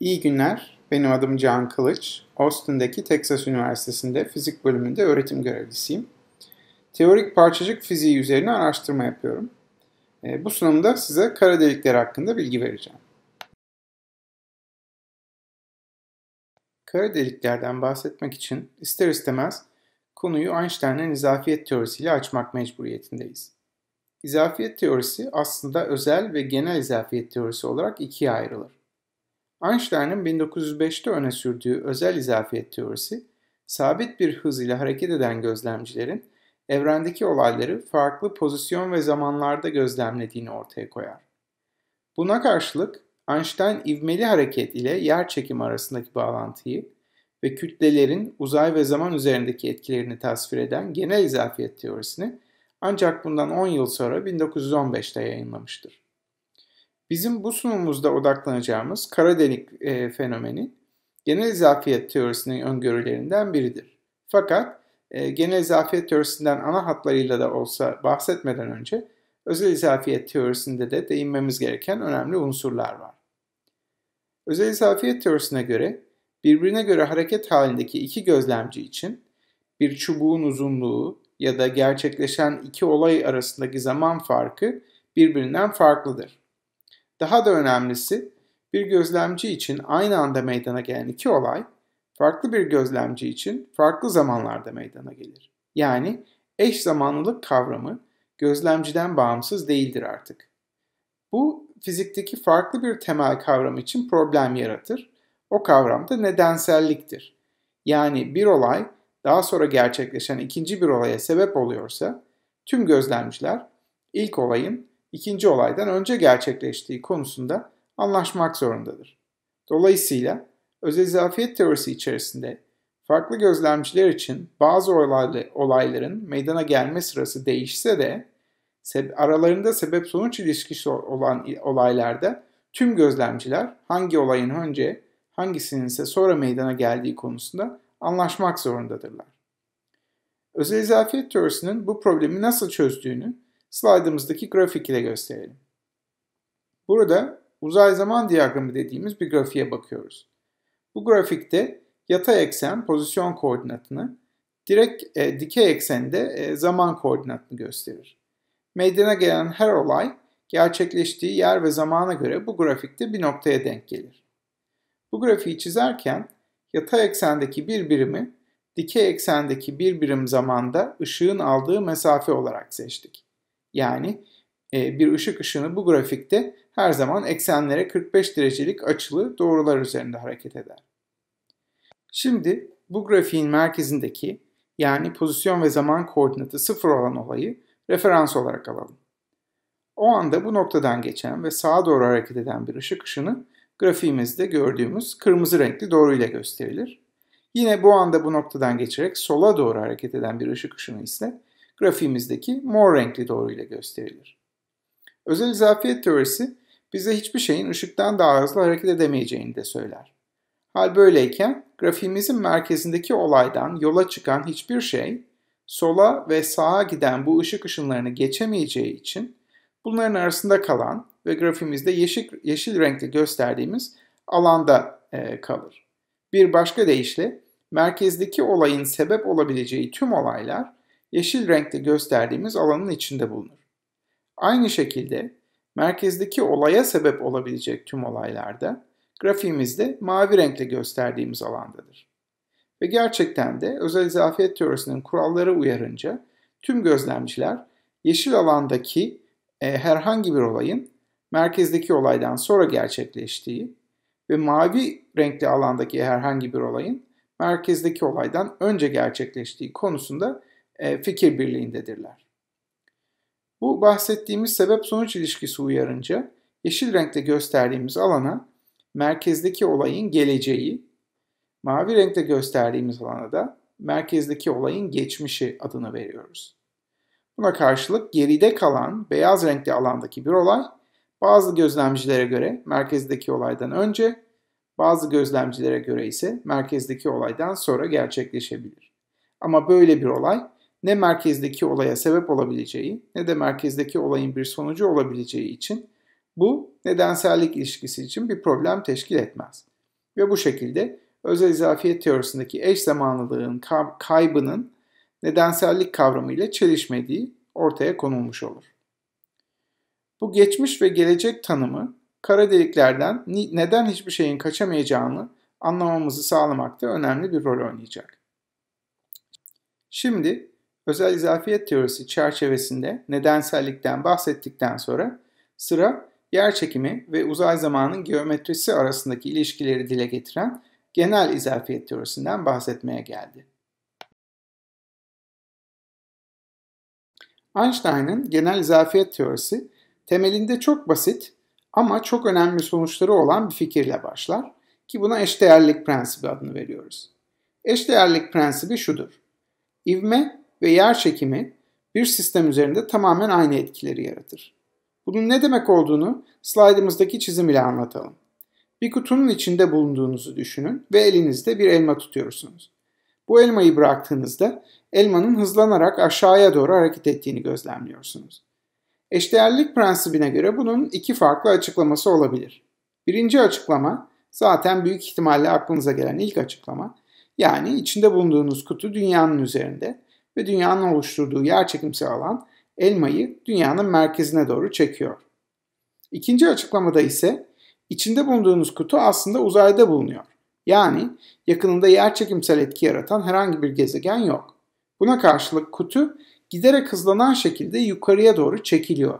İyi günler, benim adım Can Kılıç. Austin'deki Texas Üniversitesi'nde fizik bölümünde öğretim görevlisiyim. Teorik parçacık fiziği üzerine araştırma yapıyorum. Ee, bu sunumda size kara delikler hakkında bilgi vereceğim. Kara deliklerden bahsetmek için ister istemez konuyu Einstein'ın izafiyet teorisiyle açmak mecburiyetindeyiz. İzafiyet teorisi aslında özel ve genel izafiyet teorisi olarak ikiye ayrılır. Einstein'ın 1905'te öne sürdüğü özel izafiyet teorisi, sabit bir hız ile hareket eden gözlemcilerin evrendeki olayları farklı pozisyon ve zamanlarda gözlemlediğini ortaya koyar. Buna karşılık Einstein ivmeli hareket ile yer çekimi arasındaki bağlantıyı ve kütlelerin uzay ve zaman üzerindeki etkilerini tasvir eden genel izafiyet teorisini ancak bundan 10 yıl sonra 1915'te yayınlamıştır. Bizim bu sunumumuzda odaklanacağımız kara delik e, fenomeni genel izafiyet teorisinin öngörülerinden biridir. Fakat e, genel izafiyet teorisinden ana hatlarıyla da olsa bahsetmeden önce özel izafiyet teorisinde de değinmemiz gereken önemli unsurlar var. Özel izafiyet teorisine göre birbirine göre hareket halindeki iki gözlemci için bir çubuğun uzunluğu ya da gerçekleşen iki olay arasındaki zaman farkı birbirinden farklıdır. Daha da önemlisi bir gözlemci için aynı anda meydana gelen iki olay farklı bir gözlemci için farklı zamanlarda meydana gelir. Yani eş zamanlılık kavramı gözlemciden bağımsız değildir artık. Bu fizikteki farklı bir temel kavram için problem yaratır. O kavram da nedenselliktir. Yani bir olay daha sonra gerçekleşen ikinci bir olaya sebep oluyorsa tüm gözlemciler ilk olayın ikinci olaydan önce gerçekleştiği konusunda anlaşmak zorundadır. Dolayısıyla öz izafiyet teorisi içerisinde farklı gözlemciler için bazı olayların meydana gelme sırası değişse de aralarında sebep sonuç ilişkisi olan olaylarda tüm gözlemciler hangi olayın önce hangisinin ise sonra meydana geldiği konusunda anlaşmak zorundadırlar. Özel izafiyet teorisinin bu problemi nasıl çözdüğünü Slide'ımızdaki grafik ile gösterelim. Burada uzay zaman diyagramı dediğimiz bir grafiğe bakıyoruz. Bu grafikte yatay eksen pozisyon koordinatını, direkt e, dikey eksende e, zaman koordinatını gösterir. Meydana gelen her olay gerçekleştiği yer ve zamana göre bu grafikte bir noktaya denk gelir. Bu grafiği çizerken yatay eksendeki bir birimi dikey eksendeki bir birim zamanda ışığın aldığı mesafe olarak seçtik. Yani e, bir ışık ışını bu grafikte her zaman eksenlere 45 derecelik açılı doğrular üzerinde hareket eder. Şimdi bu grafiğin merkezindeki yani pozisyon ve zaman koordinatı sıfır olan olayı referans olarak alalım. O anda bu noktadan geçen ve sağa doğru hareket eden bir ışık ışını grafiğimizde gördüğümüz kırmızı renkli doğru ile gösterilir. Yine bu anda bu noktadan geçerek sola doğru hareket eden bir ışık ışını ise grafiğimizdeki mor renkli doğru ile gösterilir. Özel izafiyet teorisi bize hiçbir şeyin ışıktan daha hızlı hareket edemeyeceğini de söyler. Hal böyleyken grafiğimizin merkezindeki olaydan yola çıkan hiçbir şey sola ve sağa giden bu ışık ışınlarını geçemeyeceği için bunların arasında kalan ve grafimizde yeşil, yeşil renkli gösterdiğimiz alanda e, kalır. Bir başka deyişle merkezdeki olayın sebep olabileceği tüm olaylar yeşil renkte gösterdiğimiz alanın içinde bulunur. Aynı şekilde merkezdeki olaya sebep olabilecek tüm olaylarda grafiğimizde mavi renkle gösterdiğimiz alandadır. Ve gerçekten de özel izafiyet teorisinin kuralları uyarınca tüm gözlemciler yeşil alandaki e, herhangi bir olayın merkezdeki olaydan sonra gerçekleştiği ve mavi renkli alandaki herhangi bir olayın merkezdeki olaydan önce gerçekleştiği konusunda e, fikir birliğindedirler. Bu bahsettiğimiz sebep-sonuç ilişkisi uyarınca yeşil renkte gösterdiğimiz alana merkezdeki olayın geleceği, mavi renkte gösterdiğimiz alana da merkezdeki olayın geçmişi adını veriyoruz. Buna karşılık geride kalan beyaz renkli alandaki bir olay bazı gözlemcilere göre merkezdeki olaydan önce, bazı gözlemcilere göre ise merkezdeki olaydan sonra gerçekleşebilir. Ama böyle bir olay ne merkezdeki olaya sebep olabileceği ne de merkezdeki olayın bir sonucu olabileceği için bu nedensellik ilişkisi için bir problem teşkil etmez. Ve bu şekilde özel izafiyet teorisindeki eş zamanlılığın kaybının nedensellik kavramı ile çelişmediği ortaya konulmuş olur. Bu geçmiş ve gelecek tanımı kara deliklerden neden hiçbir şeyin kaçamayacağını anlamamızı sağlamakta önemli bir rol oynayacak. Şimdi Özel izafiyet teorisi çerçevesinde nedensellikten bahsettikten sonra sıra yer çekimi ve uzay zamanın geometrisi arasındaki ilişkileri dile getiren genel izafiyet teorisinden bahsetmeye geldi. Einstein'ın genel izafiyet teorisi temelinde çok basit ama çok önemli sonuçları olan bir fikirle başlar ki buna eşdeğerlik prensibi adını veriyoruz. Eşdeğerlik prensibi şudur. İvme ve yer çekimi bir sistem üzerinde tamamen aynı etkileri yaratır. Bunun ne demek olduğunu slaydımızdaki çizim ile anlatalım. Bir kutunun içinde bulunduğunuzu düşünün ve elinizde bir elma tutuyorsunuz. Bu elmayı bıraktığınızda elmanın hızlanarak aşağıya doğru hareket ettiğini gözlemliyorsunuz. Eşdeğerlik prensibine göre bunun iki farklı açıklaması olabilir. Birinci açıklama zaten büyük ihtimalle aklınıza gelen ilk açıklama. Yani içinde bulunduğunuz kutu dünyanın üzerinde ve dünyanın oluşturduğu yerçekimsel alan elmayı dünyanın merkezine doğru çekiyor. İkinci açıklamada ise içinde bulunduğunuz kutu aslında uzayda bulunuyor. Yani yakınında yerçekimsel etki yaratan herhangi bir gezegen yok. Buna karşılık kutu giderek hızlanan şekilde yukarıya doğru çekiliyor.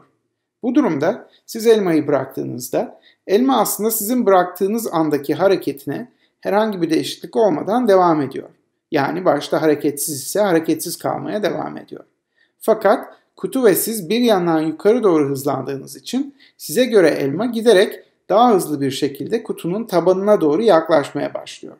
Bu durumda siz elmayı bıraktığınızda elma aslında sizin bıraktığınız andaki hareketine herhangi bir değişiklik olmadan devam ediyor. Yani başta hareketsiz ise hareketsiz kalmaya devam ediyor. Fakat kutu ve siz bir yandan yukarı doğru hızlandığınız için size göre elma giderek daha hızlı bir şekilde kutunun tabanına doğru yaklaşmaya başlıyor.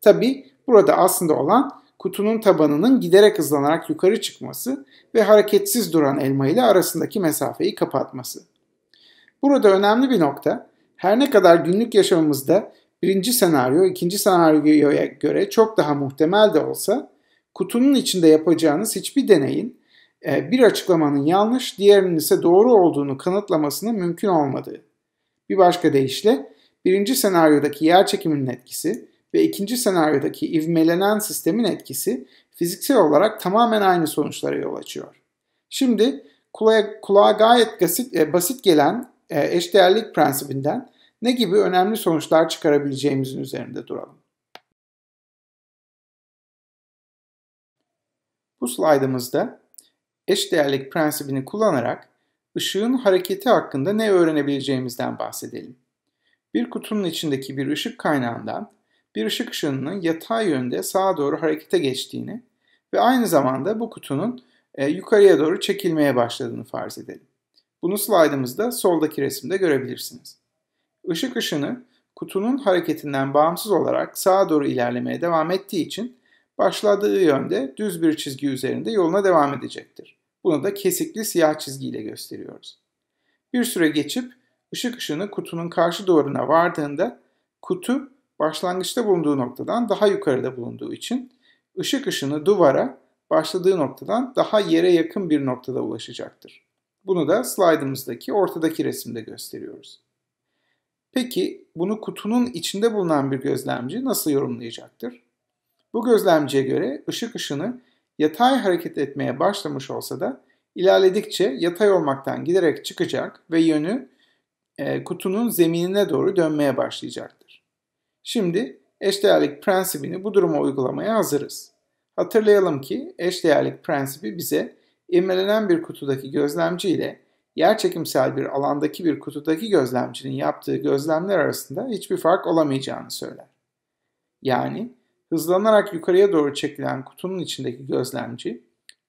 Tabi burada aslında olan kutunun tabanının giderek hızlanarak yukarı çıkması ve hareketsiz duran elma ile arasındaki mesafeyi kapatması. Burada önemli bir nokta, her ne kadar günlük yaşamımızda Birinci senaryo ikinci senaryoya göre çok daha muhtemel de olsa kutunun içinde yapacağınız hiçbir deneyin e, bir açıklamanın yanlış, diğerinin ise doğru olduğunu kanıtlamasının mümkün olmadığı. Bir başka deyişle birinci senaryodaki yer çekiminin etkisi ve ikinci senaryodaki ivmelenen sistemin etkisi fiziksel olarak tamamen aynı sonuçlara yol açıyor. Şimdi kulağa, kulağa gayet basit, e, basit gelen e, eşdeğerlik prensibinden ne gibi önemli sonuçlar çıkarabileceğimizin üzerinde duralım. Bu slaydımızda eş değerlik prensibini kullanarak ışığın hareketi hakkında ne öğrenebileceğimizden bahsedelim. Bir kutunun içindeki bir ışık kaynağından bir ışık ışınının yatay yönde sağa doğru harekete geçtiğini ve aynı zamanda bu kutunun e, yukarıya doğru çekilmeye başladığını farz edelim. Bunu slaydımızda soldaki resimde görebilirsiniz. Işık ışını kutunun hareketinden bağımsız olarak sağa doğru ilerlemeye devam ettiği için başladığı yönde düz bir çizgi üzerinde yoluna devam edecektir. Bunu da kesikli siyah çizgiyle gösteriyoruz. Bir süre geçip ışık ışını kutunun karşı duvarına vardığında kutu başlangıçta bulunduğu noktadan daha yukarıda bulunduğu için ışık ışını duvara başladığı noktadan daha yere yakın bir noktada ulaşacaktır. Bunu da slide'ımızdaki ortadaki resimde gösteriyoruz. Peki bunu kutunun içinde bulunan bir gözlemci nasıl yorumlayacaktır? Bu gözlemciye göre ışık ışını yatay hareket etmeye başlamış olsa da ilerledikçe yatay olmaktan giderek çıkacak ve yönü e, kutunun zeminine doğru dönmeye başlayacaktır. Şimdi eşdeğerlik prensibini bu duruma uygulamaya hazırız. Hatırlayalım ki eşdeğerlik prensibi bize immelenen bir kutudaki gözlemci ile yerçekimsel bir alandaki bir kutudaki gözlemcinin yaptığı gözlemler arasında hiçbir fark olamayacağını söyler. Yani hızlanarak yukarıya doğru çekilen kutunun içindeki gözlemci,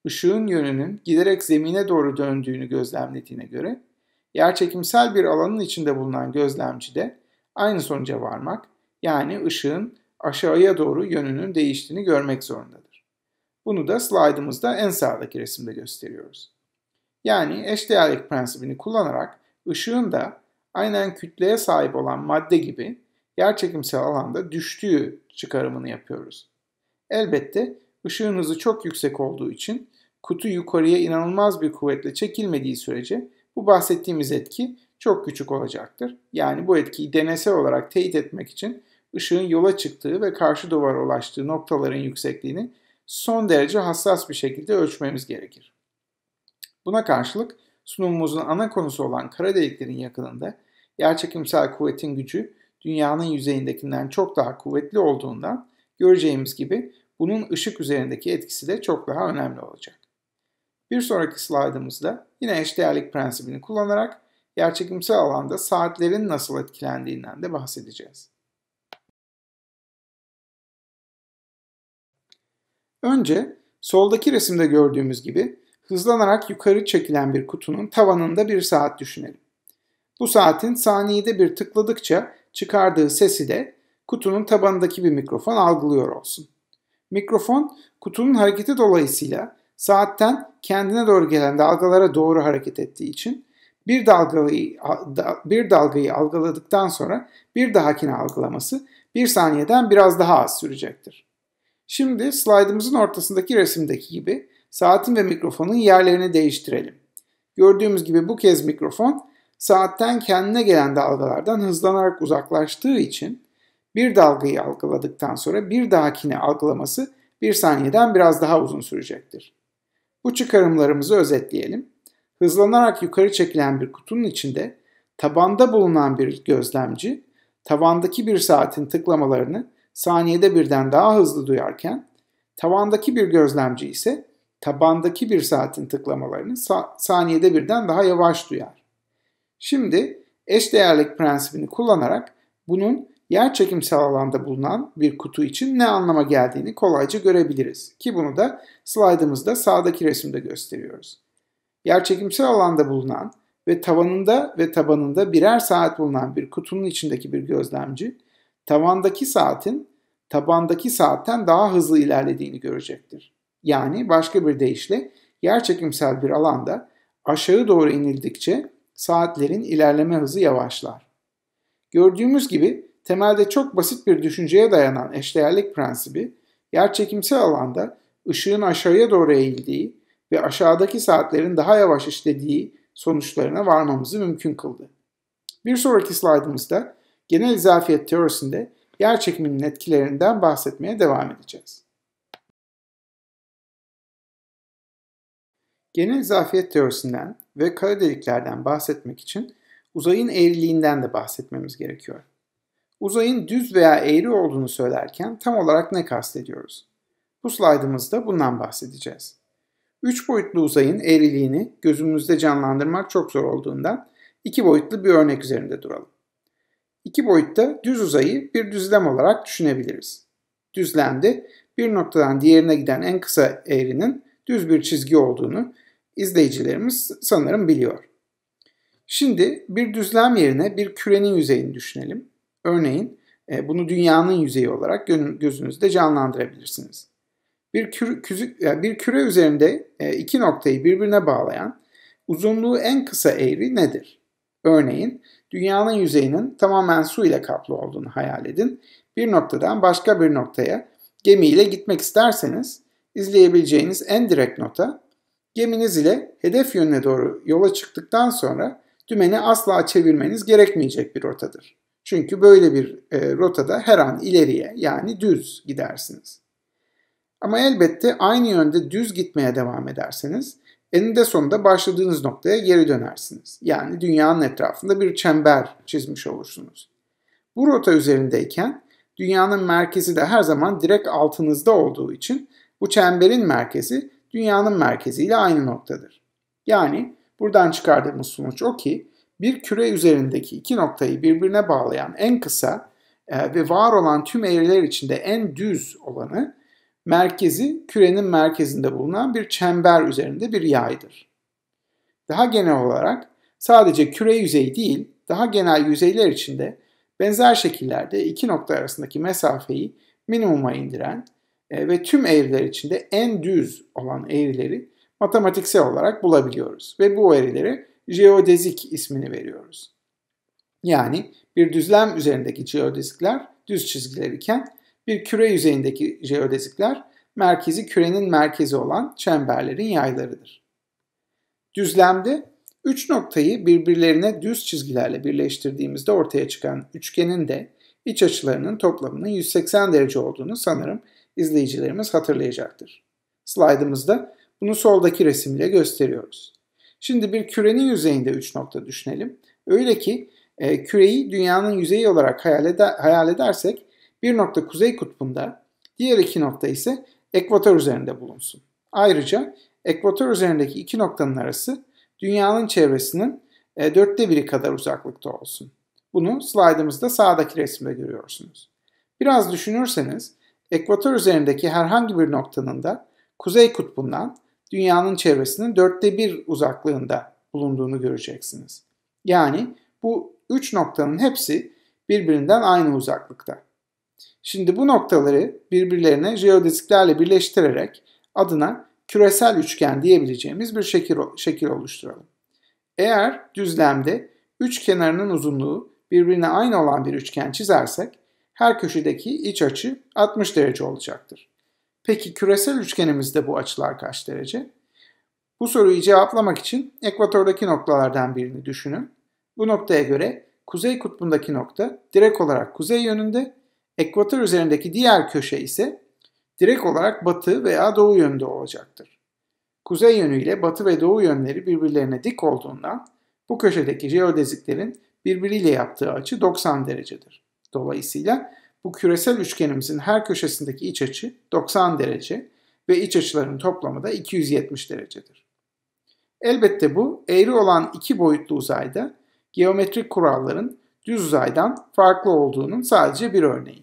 ışığın yönünün giderek zemine doğru döndüğünü gözlemlediğine göre, yerçekimsel bir alanın içinde bulunan gözlemci de aynı sonuca varmak, yani ışığın aşağıya doğru yönünün değiştiğini görmek zorundadır. Bunu da slaydımızda en sağdaki resimde gösteriyoruz. Yani eşdeğerlik prensibini kullanarak ışığın da aynen kütleye sahip olan madde gibi yerçekimsel alanda düştüğü çıkarımını yapıyoruz. Elbette ışığın hızı çok yüksek olduğu için kutu yukarıya inanılmaz bir kuvvetle çekilmediği sürece bu bahsettiğimiz etki çok küçük olacaktır. Yani bu etkiyi deneysel olarak teyit etmek için ışığın yola çıktığı ve karşı duvara ulaştığı noktaların yüksekliğini son derece hassas bir şekilde ölçmemiz gerekir. Buna karşılık sunumumuzun ana konusu olan kara deliklerin yakınında yerçekimsel kuvvetin gücü dünyanın yüzeyindekinden çok daha kuvvetli olduğundan göreceğimiz gibi bunun ışık üzerindeki etkisi de çok daha önemli olacak. Bir sonraki slaydımızda yine eşdeğerlik prensibini kullanarak yerçekimsel alanda saatlerin nasıl etkilendiğinden de bahsedeceğiz. Önce soldaki resimde gördüğümüz gibi hızlanarak yukarı çekilen bir kutunun tavanında bir saat düşünelim. Bu saatin saniyede bir tıkladıkça çıkardığı sesi de kutunun tabanındaki bir mikrofon algılıyor olsun. Mikrofon kutunun hareketi dolayısıyla saatten kendine doğru gelen dalgalara doğru hareket ettiği için bir dalgayı, bir dalgayı algıladıktan sonra bir dahakini algılaması bir saniyeden biraz daha az sürecektir. Şimdi slaydımızın ortasındaki resimdeki gibi saatin ve mikrofonun yerlerini değiştirelim. Gördüğümüz gibi bu kez mikrofon saatten kendine gelen dalgalardan hızlanarak uzaklaştığı için bir dalgayı algıladıktan sonra bir dahakini algılaması bir saniyeden biraz daha uzun sürecektir. Bu çıkarımlarımızı özetleyelim. Hızlanarak yukarı çekilen bir kutunun içinde tabanda bulunan bir gözlemci tavandaki bir saatin tıklamalarını saniyede birden daha hızlı duyarken tavandaki bir gözlemci ise tabandaki bir saatin tıklamalarını saniyede birden daha yavaş duyar. Şimdi eşdeğerlik prensibini kullanarak bunun yerçekimsel alanda bulunan bir kutu için ne anlama geldiğini kolayca görebiliriz. Ki bunu da slaydımızda sağdaki resimde gösteriyoruz. Yerçekimsel alanda bulunan ve tavanında ve tabanında birer saat bulunan bir kutunun içindeki bir gözlemci, tavandaki saatin tabandaki saatten daha hızlı ilerlediğini görecektir. Yani başka bir deyişle yerçekimsel bir alanda aşağı doğru inildikçe saatlerin ilerleme hızı yavaşlar. Gördüğümüz gibi temelde çok basit bir düşünceye dayanan eşdeğerlik prensibi yerçekimsel alanda ışığın aşağıya doğru eğildiği ve aşağıdaki saatlerin daha yavaş işlediği sonuçlarına varmamızı mümkün kıldı. Bir sonraki slaydımızda genel izafiyet teorisinde yer çekiminin etkilerinden bahsetmeye devam edeceğiz. Genel zafiyet teorisinden ve kara deliklerden bahsetmek için uzayın eğriliğinden de bahsetmemiz gerekiyor. Uzayın düz veya eğri olduğunu söylerken tam olarak ne kastediyoruz? Bu slaydımızda bundan bahsedeceğiz. Üç boyutlu uzayın eğriliğini gözümüzde canlandırmak çok zor olduğundan iki boyutlu bir örnek üzerinde duralım. İki boyutta düz uzayı bir düzlem olarak düşünebiliriz. Düzlemde bir noktadan diğerine giden en kısa eğrinin düz bir çizgi olduğunu izleyicilerimiz sanırım biliyor. Şimdi bir düzlem yerine bir kürenin yüzeyini düşünelim. Örneğin e, bunu dünyanın yüzeyi olarak gözünüzde canlandırabilirsiniz. Bir küre, bir küre üzerinde e, iki noktayı birbirine bağlayan uzunluğu en kısa eğri nedir? Örneğin dünyanın yüzeyinin tamamen su ile kaplı olduğunu hayal edin. Bir noktadan başka bir noktaya gemiyle gitmek isterseniz izleyebileceğiniz en direkt nota Geminiz ile hedef yönüne doğru yola çıktıktan sonra dümeni asla çevirmeniz gerekmeyecek bir rotadır. Çünkü böyle bir e, rotada her an ileriye yani düz gidersiniz. Ama elbette aynı yönde düz gitmeye devam ederseniz eninde sonunda başladığınız noktaya geri dönersiniz. Yani dünyanın etrafında bir çember çizmiş olursunuz. Bu rota üzerindeyken dünyanın merkezi de her zaman direkt altınızda olduğu için bu çemberin merkezi dünyanın merkeziyle aynı noktadır. Yani buradan çıkardığımız sonuç o ki bir küre üzerindeki iki noktayı birbirine bağlayan en kısa e, ve var olan tüm eğriler içinde en düz olanı merkezi kürenin merkezinde bulunan bir çember üzerinde bir yaydır. Daha genel olarak sadece küre yüzeyi değil, daha genel yüzeyler içinde benzer şekillerde iki nokta arasındaki mesafeyi minimuma indiren e, ve tüm eğriler içinde en düz olan eğrileri matematiksel olarak bulabiliyoruz. Ve bu eğrileri jeodezik ismini veriyoruz. Yani bir düzlem üzerindeki jeodezikler düz çizgiler iken bir küre yüzeyindeki jeodezikler merkezi kürenin merkezi olan çemberlerin yaylarıdır. Düzlemde 3 noktayı birbirlerine düz çizgilerle birleştirdiğimizde ortaya çıkan üçgenin de iç açılarının toplamının 180 derece olduğunu sanırım izleyicilerimiz hatırlayacaktır. Slaydımızda bunu soldaki resimle gösteriyoruz. Şimdi bir kürenin yüzeyinde 3 nokta düşünelim. Öyle ki e, küreyi dünyanın yüzeyi olarak hayal, eder, hayal edersek bir nokta kuzey kutbunda, diğer iki nokta ise ekvator üzerinde bulunsun. Ayrıca ekvator üzerindeki iki noktanın arası dünyanın çevresinin e, dörtte biri kadar uzaklıkta olsun. Bunu slaydımızda sağdaki resimde görüyorsunuz. Biraz düşünürseniz ekvator üzerindeki herhangi bir noktanın da Kuzey Kutbu'ndan dünyanın çevresinin dörtte bir uzaklığında bulunduğunu göreceksiniz. Yani bu üç noktanın hepsi birbirinden aynı uzaklıkta. Şimdi bu noktaları birbirlerine jeodeziklerle birleştirerek adına küresel üçgen diyebileceğimiz bir şekil, şekil oluşturalım. Eğer düzlemde üç kenarının uzunluğu birbirine aynı olan bir üçgen çizersek her köşedeki iç açı 60 derece olacaktır. Peki küresel üçgenimizde bu açılar kaç derece? Bu soruyu cevaplamak için ekvatordaki noktalardan birini düşünün. Bu noktaya göre kuzey kutbundaki nokta direkt olarak kuzey yönünde, ekvator üzerindeki diğer köşe ise direkt olarak batı veya doğu yönünde olacaktır. Kuzey yönü ile batı ve doğu yönleri birbirlerine dik olduğundan bu köşedeki jeodeziklerin birbiriyle yaptığı açı 90 derecedir. Dolayısıyla bu küresel üçgenimizin her köşesindeki iç açı 90 derece ve iç açıların toplamı da 270 derecedir. Elbette bu eğri olan iki boyutlu uzayda geometrik kuralların düz uzaydan farklı olduğunun sadece bir örneği.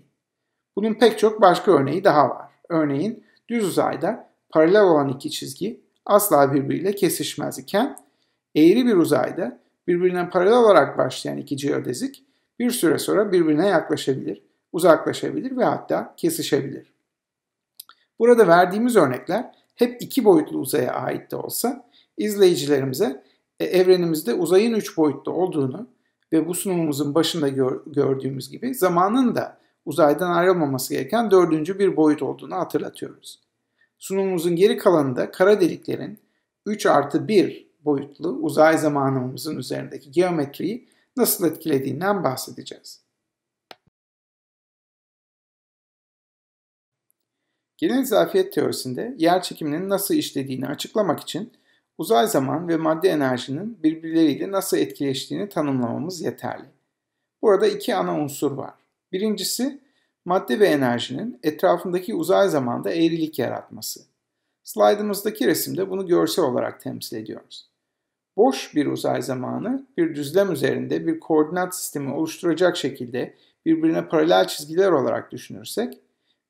Bunun pek çok başka örneği daha var. Örneğin düz uzayda paralel olan iki çizgi asla birbiriyle kesişmez iken eğri bir uzayda birbirine paralel olarak başlayan iki geodezik bir süre sonra birbirine yaklaşabilir, uzaklaşabilir ve hatta kesişebilir. Burada verdiğimiz örnekler hep iki boyutlu uzaya ait de olsa izleyicilerimize e, evrenimizde uzayın üç boyutlu olduğunu ve bu sunumumuzun başında gördüğümüz gibi zamanın da uzaydan ayrılmaması gereken dördüncü bir boyut olduğunu hatırlatıyoruz. Sunumumuzun geri kalanında kara deliklerin 3 artı 1 boyutlu uzay zamanımızın üzerindeki geometriyi nasıl etkilediğinden bahsedeceğiz. Genel zafiyet teorisinde yer çekiminin nasıl işlediğini açıklamak için uzay zaman ve madde enerjinin birbirleriyle nasıl etkileştiğini tanımlamamız yeterli. Burada iki ana unsur var. Birincisi madde ve enerjinin etrafındaki uzay zamanda eğrilik yaratması. Slaydımızdaki resimde bunu görsel olarak temsil ediyoruz boş bir uzay zamanı bir düzlem üzerinde bir koordinat sistemi oluşturacak şekilde birbirine paralel çizgiler olarak düşünürsek,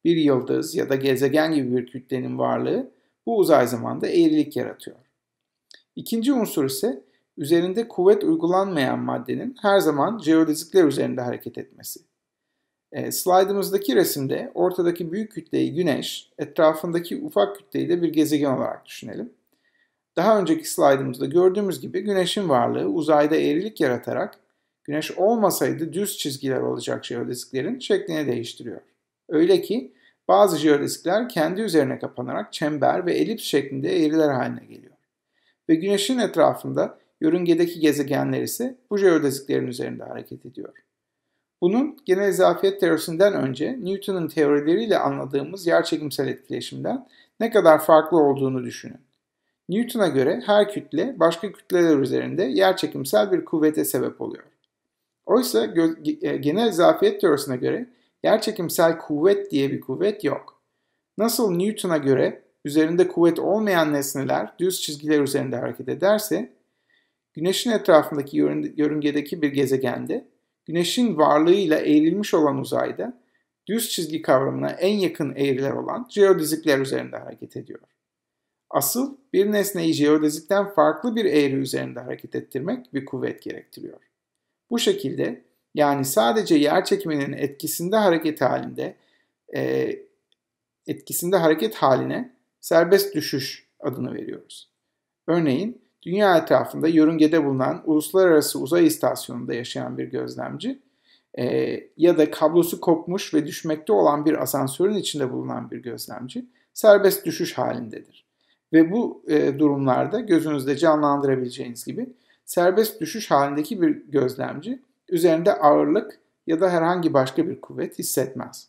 bir yıldız ya da gezegen gibi bir kütlenin varlığı bu uzay zamanda eğrilik yaratıyor. İkinci unsur ise üzerinde kuvvet uygulanmayan maddenin her zaman jeodezikler üzerinde hareket etmesi. E, Slaydımızdaki resimde ortadaki büyük kütleyi güneş, etrafındaki ufak kütleyi de bir gezegen olarak düşünelim. Daha önceki slaydımızda gördüğümüz gibi güneşin varlığı uzayda eğrilik yaratarak güneş olmasaydı düz çizgiler olacak jeodisklerin şeklini değiştiriyor. Öyle ki bazı jeodiskler kendi üzerine kapanarak çember ve elips şeklinde eğriler haline geliyor. Ve güneşin etrafında yörüngedeki gezegenler ise bu jeodisklerin üzerinde hareket ediyor. Bunun genel izafiyet teorisinden önce Newton'un teorileriyle anladığımız yerçekimsel etkileşimden ne kadar farklı olduğunu düşünün. Newton'a göre her kütle başka kütleler üzerinde yerçekimsel bir kuvvete sebep oluyor. Oysa e, genel zafiyet teorisine göre yerçekimsel kuvvet diye bir kuvvet yok. Nasıl Newton'a göre üzerinde kuvvet olmayan nesneler düz çizgiler üzerinde hareket ederse, Güneşin etrafındaki yörüngedeki bir gezegende, Güneşin varlığıyla eğrilmiş olan uzayda düz çizgi kavramına en yakın eğriler olan jeodizikler üzerinde hareket ediyor. Asıl bir nesneyi jeodezikten farklı bir eğri üzerinde hareket ettirmek bir kuvvet gerektiriyor. Bu şekilde yani sadece yer çekiminin etkisinde hareket halinde e, etkisinde hareket haline serbest düşüş adını veriyoruz. Örneğin dünya etrafında yörüngede bulunan uluslararası uzay istasyonunda yaşayan bir gözlemci e, ya da kablosu kopmuş ve düşmekte olan bir asansörün içinde bulunan bir gözlemci serbest düşüş halindedir. Ve bu e, durumlarda gözünüzde canlandırabileceğiniz gibi serbest düşüş halindeki bir gözlemci üzerinde ağırlık ya da herhangi başka bir kuvvet hissetmez.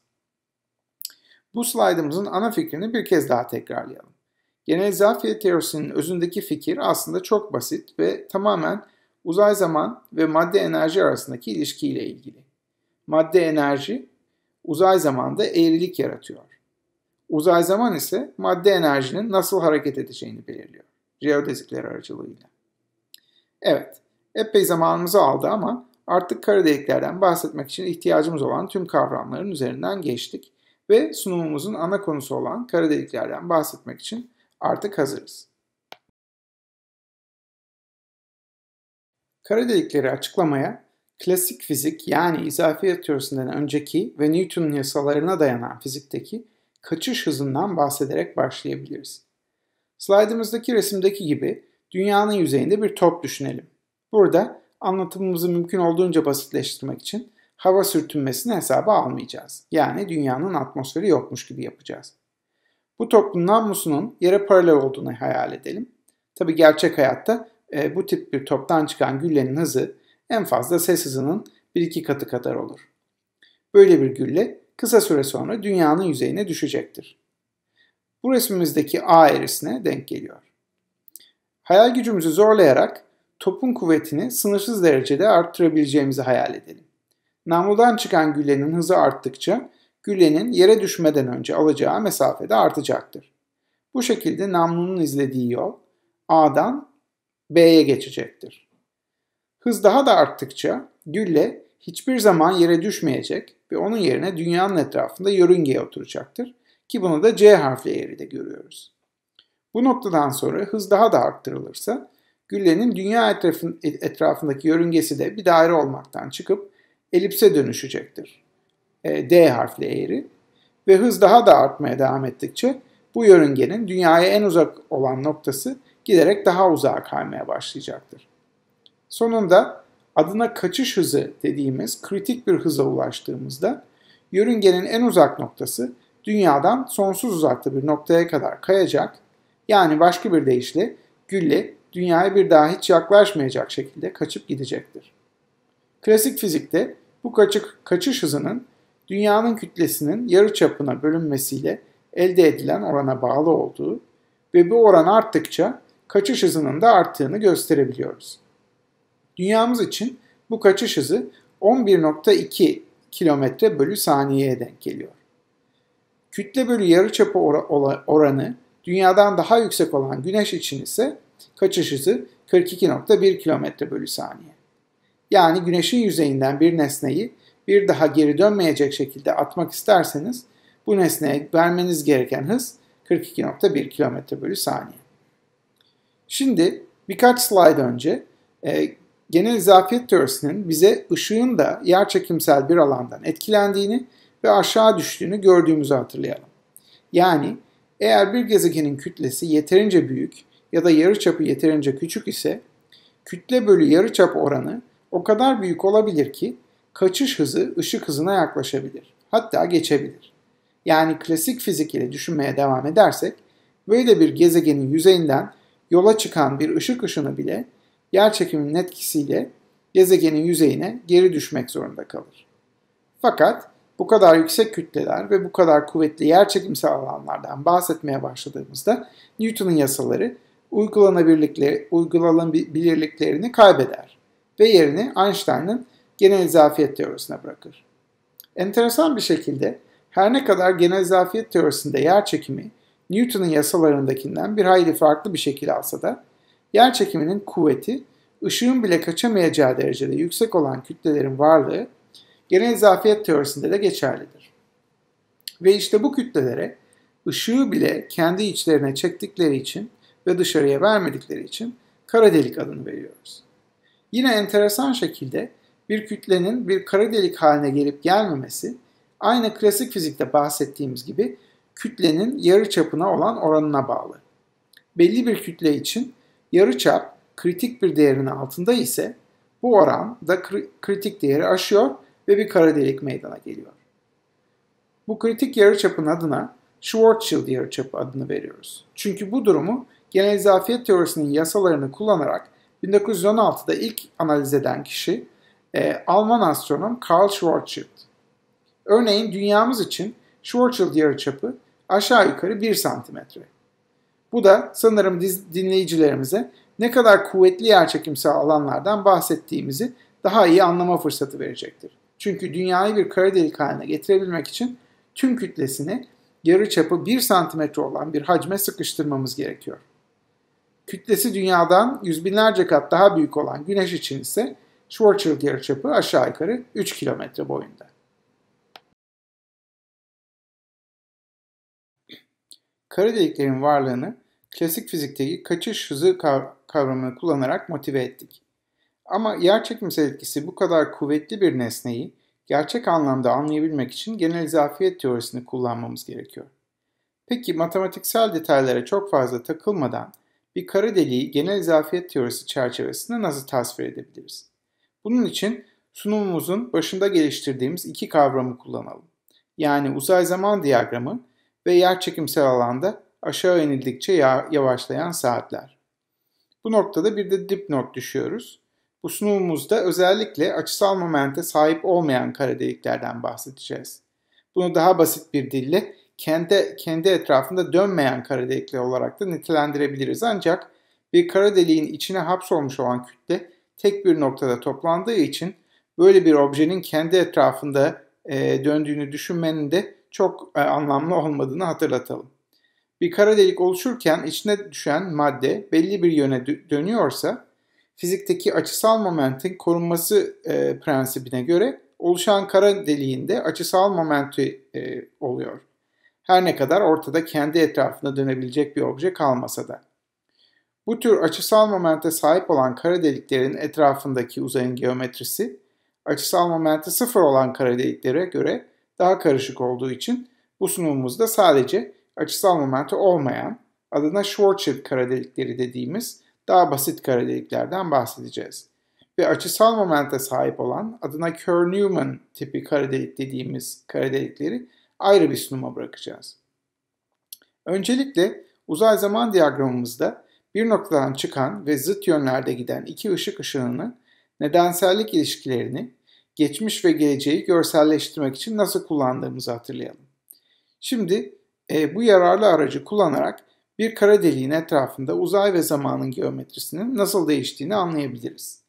Bu slaydımızın ana fikrini bir kez daha tekrarlayalım. Genel zafiyet teorisinin özündeki fikir aslında çok basit ve tamamen uzay zaman ve madde enerji arasındaki ilişkiyle ilgili. Madde enerji uzay zamanda eğrilik yaratıyor. Uzay zaman ise madde enerjinin nasıl hareket edeceğini belirliyor. Jeodezikler aracılığıyla. Evet, epey zamanımızı aldı ama artık kara deliklerden bahsetmek için ihtiyacımız olan tüm kavramların üzerinden geçtik ve sunumumuzun ana konusu olan kara deliklerden bahsetmek için artık hazırız. Kara delikleri açıklamaya klasik fizik yani izafiyet teorisinden önceki ve Newton'un yasalarına dayanan fizikteki kaçış hızından bahsederek başlayabiliriz. Slaydımızdaki resimdeki gibi dünyanın yüzeyinde bir top düşünelim. Burada anlatımımızı mümkün olduğunca basitleştirmek için hava sürtünmesini hesaba almayacağız. Yani dünyanın atmosferi yokmuş gibi yapacağız. Bu topun namlusunun yere paralel olduğunu hayal edelim. Tabi gerçek hayatta e, bu tip bir toptan çıkan güllenin hızı en fazla ses hızının 1-2 katı kadar olur. Böyle bir gülle kısa süre sonra dünyanın yüzeyine düşecektir. Bu resmimizdeki A eğrisine denk geliyor. Hayal gücümüzü zorlayarak topun kuvvetini sınırsız derecede arttırabileceğimizi hayal edelim. Namludan çıkan güllenin hızı arttıkça güllenin yere düşmeden önce alacağı mesafede artacaktır. Bu şekilde namlunun izlediği yol A'dan B'ye geçecektir. Hız daha da arttıkça gülle hiçbir zaman yere düşmeyecek ve onun yerine dünyanın etrafında yörüngeye oturacaktır ki bunu da C harfli de görüyoruz. Bu noktadan sonra hız daha da arttırılırsa güllenin dünya etrafın, etrafındaki yörüngesi de bir daire olmaktan çıkıp elipse dönüşecektir. E, D harfli eğri ve hız daha da artmaya devam ettikçe bu yörüngenin dünyaya en uzak olan noktası giderek daha uzağa kaymaya başlayacaktır. Sonunda adına kaçış hızı dediğimiz kritik bir hıza ulaştığımızda yörüngenin en uzak noktası dünyadan sonsuz uzakta bir noktaya kadar kayacak. Yani başka bir deyişle gülle dünyaya bir daha hiç yaklaşmayacak şekilde kaçıp gidecektir. Klasik fizikte bu kaçık, kaçış hızının dünyanın kütlesinin yarı çapına bölünmesiyle elde edilen orana bağlı olduğu ve bu oran arttıkça kaçış hızının da arttığını gösterebiliyoruz. Dünyamız için bu kaçış hızı 11.2 km bölü saniyeye denk geliyor. Kütle bölü yarıçapı oranı dünyadan daha yüksek olan Güneş için ise kaçış hızı 42.1 km bölü saniye. Yani Güneş'in yüzeyinden bir nesneyi bir daha geri dönmeyecek şekilde atmak isterseniz bu nesneye vermeniz gereken hız 42.1 km bölü saniye. Şimdi birkaç slide önce e, genel izafiyet teorisinin bize ışığın da yerçekimsel bir alandan etkilendiğini ve aşağı düştüğünü gördüğümüzü hatırlayalım. Yani eğer bir gezegenin kütlesi yeterince büyük ya da yarıçapı yeterince küçük ise kütle bölü yarıçap oranı o kadar büyük olabilir ki kaçış hızı ışık hızına yaklaşabilir. Hatta geçebilir. Yani klasik fizik ile düşünmeye devam edersek böyle bir gezegenin yüzeyinden yola çıkan bir ışık ışını bile yerçekiminin etkisiyle gezegenin yüzeyine geri düşmek zorunda kalır. Fakat bu kadar yüksek kütleler ve bu kadar kuvvetli yerçekimsel alanlardan bahsetmeye başladığımızda Newton'un yasaları uygulanabilirlikleri, uygulanabilirliklerini kaybeder ve yerini Einstein'ın genel izafiyet teorisine bırakır. Enteresan bir şekilde her ne kadar genel izafiyet teorisinde yer çekimi Newton'un yasalarındakinden bir hayli farklı bir şekil alsa da Yer çekiminin kuvveti, ışığın bile kaçamayacağı derecede yüksek olan kütlelerin varlığı genel zafiyet teorisinde de geçerlidir. Ve işte bu kütlelere ışığı bile kendi içlerine çektikleri için ve dışarıya vermedikleri için kara delik adını veriyoruz. Yine enteresan şekilde bir kütlenin bir kara delik haline gelip gelmemesi aynı klasik fizikte bahsettiğimiz gibi kütlenin yarı çapına olan oranına bağlı. Belli bir kütle için yarıçap kritik bir değerin altında ise bu oran da kri kritik değeri aşıyor ve bir kara delik meydana geliyor. Bu kritik yarıçapın adına Schwarzschild yarıçapı adını veriyoruz. Çünkü bu durumu genel izafiyet teorisinin yasalarını kullanarak 1916'da ilk analiz eden kişi e, Alman astronom Karl Schwarzschild. Örneğin dünyamız için Schwarzschild yarıçapı aşağı yukarı 1 santimetre. Bu da sanırım dinleyicilerimize ne kadar kuvvetli yerçekimsel alanlardan bahsettiğimizi daha iyi anlama fırsatı verecektir. Çünkü dünyayı bir kara delik haline getirebilmek için tüm kütlesini yarı çapı 1 cm olan bir hacme sıkıştırmamız gerekiyor. Kütlesi dünyadan yüz binlerce kat daha büyük olan Güneş için ise Schwarzschild yarı çapı aşağı yukarı 3 kilometre boyunda. Kara deliklerin varlığını klasik fizikteki kaçış hızı kavramını kullanarak motive ettik. Ama yerçekimsel etkisi bu kadar kuvvetli bir nesneyi gerçek anlamda anlayabilmek için genel izafiyet teorisini kullanmamız gerekiyor. Peki matematiksel detaylara çok fazla takılmadan bir kara deliği genel izafiyet teorisi çerçevesinde nasıl tasvir edebiliriz? Bunun için sunumumuzun başında geliştirdiğimiz iki kavramı kullanalım. Yani uzay zaman diyagramı ve yerçekimsel alanda aşağı inildikçe yavaşlayan saatler. Bu noktada bir de dipnot düşüyoruz. Bu sunumumuzda özellikle açısal momente sahip olmayan kara deliklerden bahsedeceğiz. Bunu daha basit bir dille kendi, kendi etrafında dönmeyen kara delikler olarak da nitelendirebiliriz. Ancak bir kara deliğin içine hapsolmuş olan kütle tek bir noktada toplandığı için böyle bir objenin kendi etrafında e, döndüğünü düşünmenin de çok e, anlamlı olmadığını hatırlatalım. Bir kara delik oluşurken içine düşen madde belli bir yöne dönüyorsa fizikteki açısal momentin korunması e, prensibine göre oluşan kara deliğinde açısal momenti e, oluyor. Her ne kadar ortada kendi etrafında dönebilecek bir obje kalmasa da. Bu tür açısal momente sahip olan kara deliklerin etrafındaki uzayın geometrisi, açısal momenti sıfır olan kara deliklere göre daha karışık olduğu için bu sunumumuzda sadece açısal momenti olmayan adına Schwarzschild kara delikleri dediğimiz daha basit kara deliklerden bahsedeceğiz. Ve açısal momente sahip olan adına Kerr-Newman tipi kara delik dediğimiz kara delikleri ayrı bir sunuma bırakacağız. Öncelikle uzay zaman diyagramımızda bir noktadan çıkan ve zıt yönlerde giden iki ışık ışığının nedensellik ilişkilerini geçmiş ve geleceği görselleştirmek için nasıl kullandığımızı hatırlayalım. Şimdi e, bu yararlı aracı kullanarak bir kara deliğin etrafında uzay ve zamanın geometrisinin nasıl değiştiğini anlayabiliriz.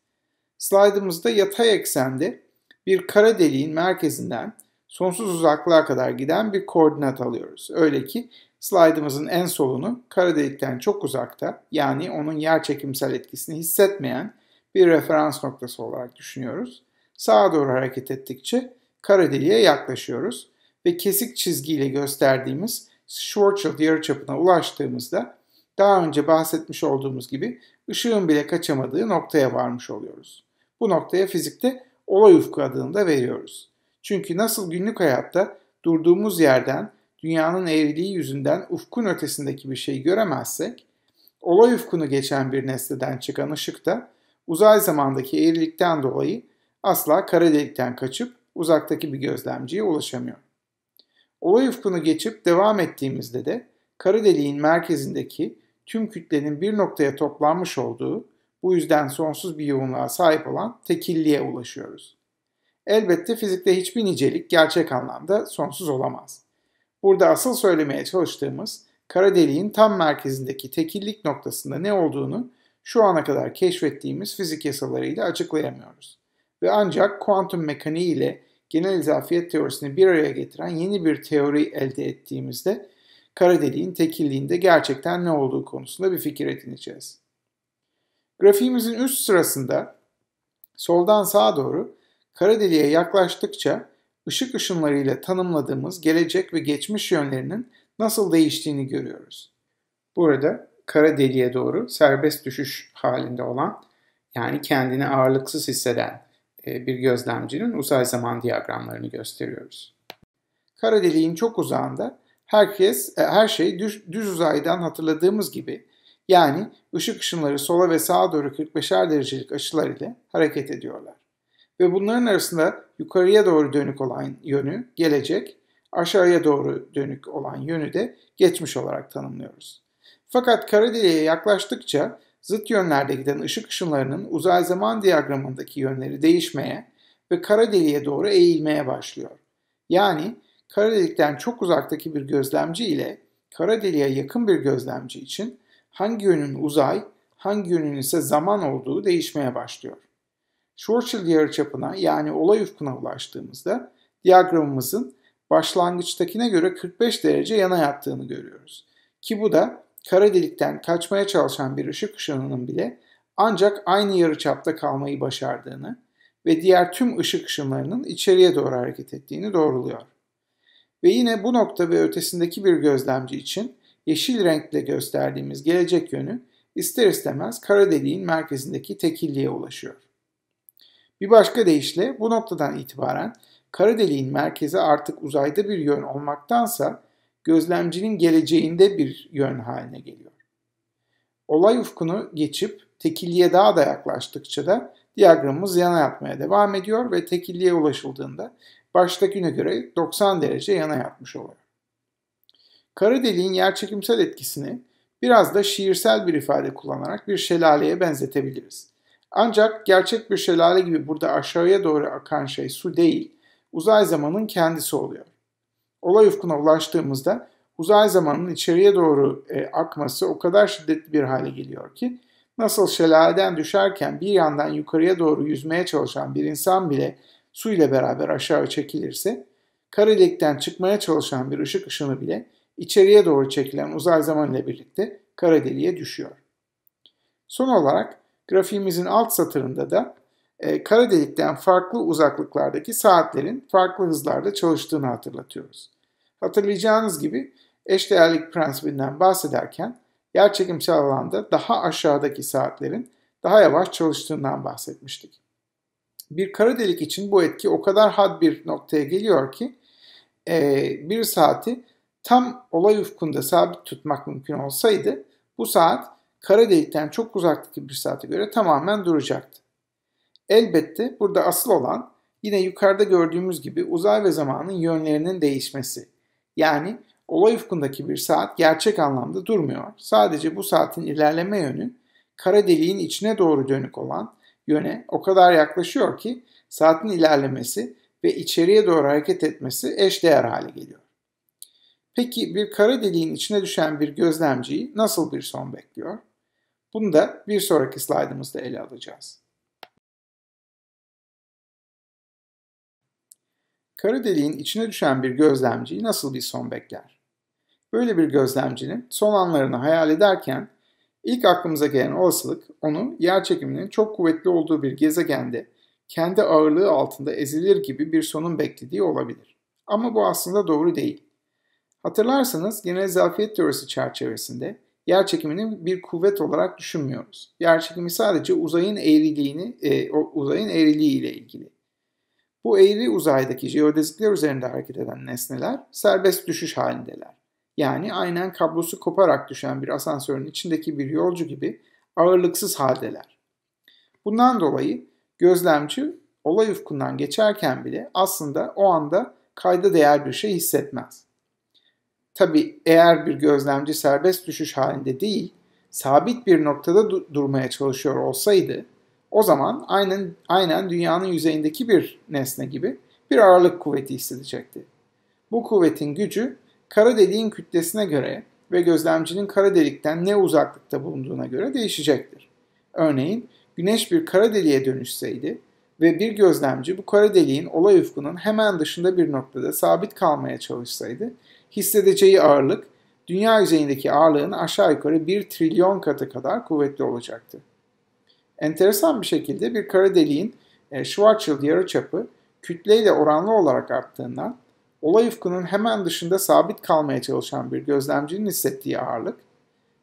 Slaydımızda yatay eksende bir kara deliğin merkezinden sonsuz uzaklığa kadar giden bir koordinat alıyoruz. Öyle ki slaydımızın en solunu kara delikten çok uzakta yani onun yer çekimsel etkisini hissetmeyen bir referans noktası olarak düşünüyoruz. Sağa doğru hareket ettikçe kara deliğe yaklaşıyoruz ve kesik çizgiyle gösterdiğimiz Schwarzschild yarıçapına ulaştığımızda daha önce bahsetmiş olduğumuz gibi ışığın bile kaçamadığı noktaya varmış oluyoruz. Bu noktaya fizikte olay ufku adını da veriyoruz. Çünkü nasıl günlük hayatta durduğumuz yerden dünyanın eğriliği yüzünden ufkun ötesindeki bir şey göremezsek, olay ufkunu geçen bir nesneden çıkan ışık da uzay zamandaki eğrilikten dolayı asla kara delikten kaçıp uzaktaki bir gözlemciye ulaşamıyor. Olay ufkunu geçip devam ettiğimizde de kara deliğin merkezindeki tüm kütlenin bir noktaya toplanmış olduğu, bu yüzden sonsuz bir yoğunluğa sahip olan tekilliğe ulaşıyoruz. Elbette fizikte hiçbir nicelik gerçek anlamda sonsuz olamaz. Burada asıl söylemeye çalıştığımız kara deliğin tam merkezindeki tekillik noktasında ne olduğunu şu ana kadar keşfettiğimiz fizik yasalarıyla açıklayamıyoruz. Ve ancak kuantum mekaniği ile genel izafiyet teorisini bir araya getiren yeni bir teori elde ettiğimizde kara deliğin tekilliğinde gerçekten ne olduğu konusunda bir fikir edineceğiz. Grafiğimizin üst sırasında soldan sağa doğru kara deliğe yaklaştıkça ışık ışınlarıyla tanımladığımız gelecek ve geçmiş yönlerinin nasıl değiştiğini görüyoruz. Burada kara deliğe doğru serbest düşüş halinde olan yani kendini ağırlıksız hisseden e, bir gözlemcinin uzay zaman diyagramlarını gösteriyoruz. Kara deliğin çok uzağında herkes e, her şey düz, düz uzaydan hatırladığımız gibi yani ışık ışınları sola ve sağa doğru 45'er derecelik açılar ile hareket ediyorlar. Ve bunların arasında yukarıya doğru dönük olan yönü gelecek, aşağıya doğru dönük olan yönü de geçmiş olarak tanımlıyoruz. Fakat kara deliğe yaklaştıkça zıt yönlerde giden ışık ışınlarının uzay zaman diyagramındaki yönleri değişmeye ve kara deliğe doğru eğilmeye başlıyor. Yani kara delikten çok uzaktaki bir gözlemci ile kara deliğe yakın bir gözlemci için hangi yönün uzay, hangi yönün ise zaman olduğu değişmeye başlıyor. Schwarzschild yarıçapına yani olay ufkuna ulaştığımızda diyagramımızın başlangıçtakine göre 45 derece yana yattığını görüyoruz. Ki bu da kara delikten kaçmaya çalışan bir ışık ışınının bile ancak aynı yarıçapta kalmayı başardığını ve diğer tüm ışık ışınlarının içeriye doğru hareket ettiğini doğruluyor. Ve yine bu nokta ve ötesindeki bir gözlemci için yeşil renkle gösterdiğimiz gelecek yönü ister istemez kara deliğin merkezindeki tekilliğe ulaşıyor. Bir başka deyişle bu noktadan itibaren kara deliğin merkezi artık uzayda bir yön olmaktansa gözlemcinin geleceğinde bir yön haline geliyor. Olay ufkunu geçip tekilliğe daha da yaklaştıkça da diyagramımız yana yatmaya devam ediyor ve tekilliğe ulaşıldığında baştakine göre 90 derece yana yatmış oluyor. Kara deliğin yerçekimsel etkisini biraz da şiirsel bir ifade kullanarak bir şelaleye benzetebiliriz. Ancak gerçek bir şelale gibi burada aşağıya doğru akan şey su değil, uzay zamanın kendisi oluyor. Olay ufkuna ulaştığımızda uzay zamanının içeriye doğru e, akması o kadar şiddetli bir hale geliyor ki nasıl şelaleden düşerken bir yandan yukarıya doğru yüzmeye çalışan bir insan bile su ile beraber aşağı çekilirse kara delikten çıkmaya çalışan bir ışık ışını bile içeriye doğru çekilen uzay zaman ile birlikte kara deliğe düşüyor. Son olarak grafiğimizin alt satırında da e, kara delikten farklı uzaklıklardaki saatlerin farklı hızlarda çalıştığını hatırlatıyoruz. Hatırlayacağınız gibi eşdeğerlik prensibinden bahsederken yerçekimsel alanda daha aşağıdaki saatlerin daha yavaş çalıştığından bahsetmiştik. Bir kara delik için bu etki o kadar had bir noktaya geliyor ki e, bir saati tam olay ufkunda sabit tutmak mümkün olsaydı bu saat kara delikten çok uzaktaki bir saate göre tamamen duracaktı. Elbette burada asıl olan yine yukarıda gördüğümüz gibi uzay ve zamanın yönlerinin değişmesi yani olay ufkundaki bir saat gerçek anlamda durmuyor. Sadece bu saatin ilerleme yönü kara deliğin içine doğru dönük olan yöne o kadar yaklaşıyor ki saatin ilerlemesi ve içeriye doğru hareket etmesi eşdeğer hale geliyor. Peki bir kara deliğin içine düşen bir gözlemciyi nasıl bir son bekliyor? Bunu da bir sonraki slaydımızda ele alacağız. kara deliğin içine düşen bir gözlemciyi nasıl bir son bekler? Böyle bir gözlemcinin son anlarını hayal ederken ilk aklımıza gelen olasılık onu yer çekiminin çok kuvvetli olduğu bir gezegende kendi ağırlığı altında ezilir gibi bir sonun beklediği olabilir. Ama bu aslında doğru değil. Hatırlarsanız genel zafiyet teorisi çerçevesinde yer çekimini bir kuvvet olarak düşünmüyoruz. Yer çekimi sadece uzayın eğriliğini, e, uzayın eğriliği ile ilgili. Bu eğri uzaydaki jeodezikler üzerinde hareket eden nesneler serbest düşüş halindeler. Yani aynen kablosu koparak düşen bir asansörün içindeki bir yolcu gibi ağırlıksız haldeler. Bundan dolayı gözlemci olay ufkundan geçerken bile aslında o anda kayda değer bir şey hissetmez. Tabi eğer bir gözlemci serbest düşüş halinde değil, sabit bir noktada du- durmaya çalışıyor olsaydı o zaman aynen, aynen dünyanın yüzeyindeki bir nesne gibi bir ağırlık kuvveti hissedecekti. Bu kuvvetin gücü kara deliğin kütlesine göre ve gözlemcinin kara delikten ne uzaklıkta bulunduğuna göre değişecektir. Örneğin güneş bir kara deliğe dönüşseydi ve bir gözlemci bu kara deliğin olay ufkunun hemen dışında bir noktada sabit kalmaya çalışsaydı hissedeceği ağırlık dünya yüzeyindeki ağırlığın aşağı yukarı 1 trilyon katı kadar kuvvetli olacaktı. Enteresan bir şekilde bir kara deliğin e, Schwarzschild yarıçapı kütleyle oranlı olarak arttığından olay ufkunun hemen dışında sabit kalmaya çalışan bir gözlemcinin hissettiği ağırlık,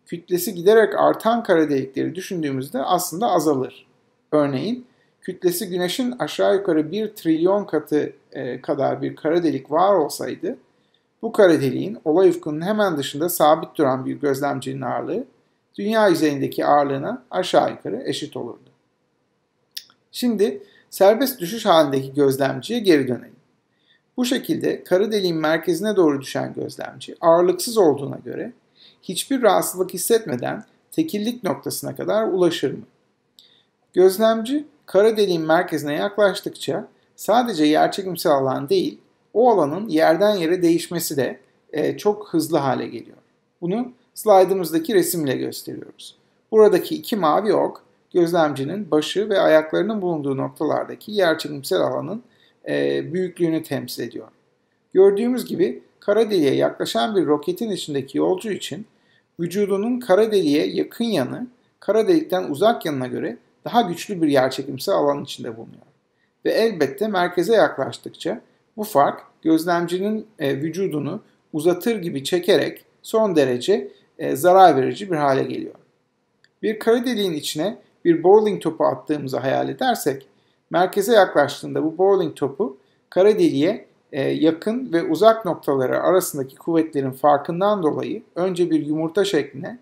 kütlesi giderek artan kara delikleri düşündüğümüzde aslında azalır. Örneğin kütlesi güneşin aşağı yukarı 1 trilyon katı e, kadar bir kara delik var olsaydı, bu kara deliğin olay ufkunun hemen dışında sabit duran bir gözlemcinin ağırlığı dünya üzerindeki ağırlığına aşağı yukarı eşit olurdu. Şimdi serbest düşüş halindeki gözlemciye geri dönelim. Bu şekilde kara deliğin merkezine doğru düşen gözlemci ağırlıksız olduğuna göre hiçbir rahatsızlık hissetmeden tekillik noktasına kadar ulaşır mı? Gözlemci kara deliğin merkezine yaklaştıkça sadece yerçekimsel alan değil, o alanın yerden yere değişmesi de e, çok hızlı hale geliyor. Bunu Slide'ımızdaki resimle gösteriyoruz. Buradaki iki mavi ok gözlemcinin başı ve ayaklarının bulunduğu noktalardaki yerçekimsel alanın e, büyüklüğünü temsil ediyor. Gördüğümüz gibi kara deliğe yaklaşan bir roketin içindeki yolcu için vücudunun kara deliğe yakın yanı kara delikten uzak yanına göre daha güçlü bir yerçekimsel alan içinde bulunuyor. Ve elbette merkeze yaklaştıkça bu fark gözlemcinin e, vücudunu uzatır gibi çekerek son derece e, zarar verici bir hale geliyor. Bir kara deliğin içine bir bowling topu attığımızı hayal edersek, merkeze yaklaştığında bu bowling topu kara deliğe e, yakın ve uzak noktaları arasındaki kuvvetlerin farkından dolayı önce bir yumurta şekline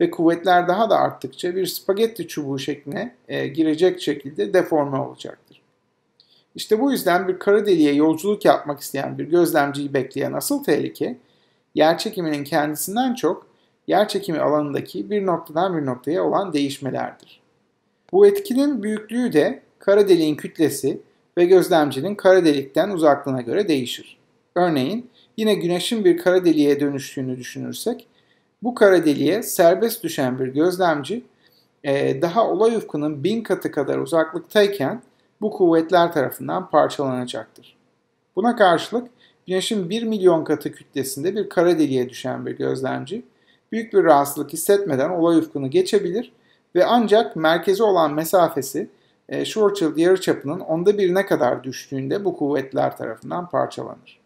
ve kuvvetler daha da arttıkça bir spagetti çubuğu şekline e, girecek şekilde deforme olacaktır. İşte bu yüzden bir kara deliğe yolculuk yapmak isteyen bir gözlemciyi bekleyen asıl tehlike, yer çekiminin kendisinden çok yerçekimi alanındaki bir noktadan bir noktaya olan değişmelerdir. Bu etkinin büyüklüğü de kara deliğin kütlesi ve gözlemcinin kara delikten uzaklığına göre değişir. Örneğin yine güneşin bir kara deliğe dönüştüğünü düşünürsek bu kara deliğe serbest düşen bir gözlemci e, daha olay ufkunun bin katı kadar uzaklıktayken bu kuvvetler tarafından parçalanacaktır. Buna karşılık Güneş'in 1 milyon katı kütlesinde bir kara deliğe düşen bir gözlemci büyük bir rahatsızlık hissetmeden olay ufkunu geçebilir ve ancak merkezi olan mesafesi e, Schwarzschild yarıçapının onda birine kadar düştüğünde bu kuvvetler tarafından parçalanır.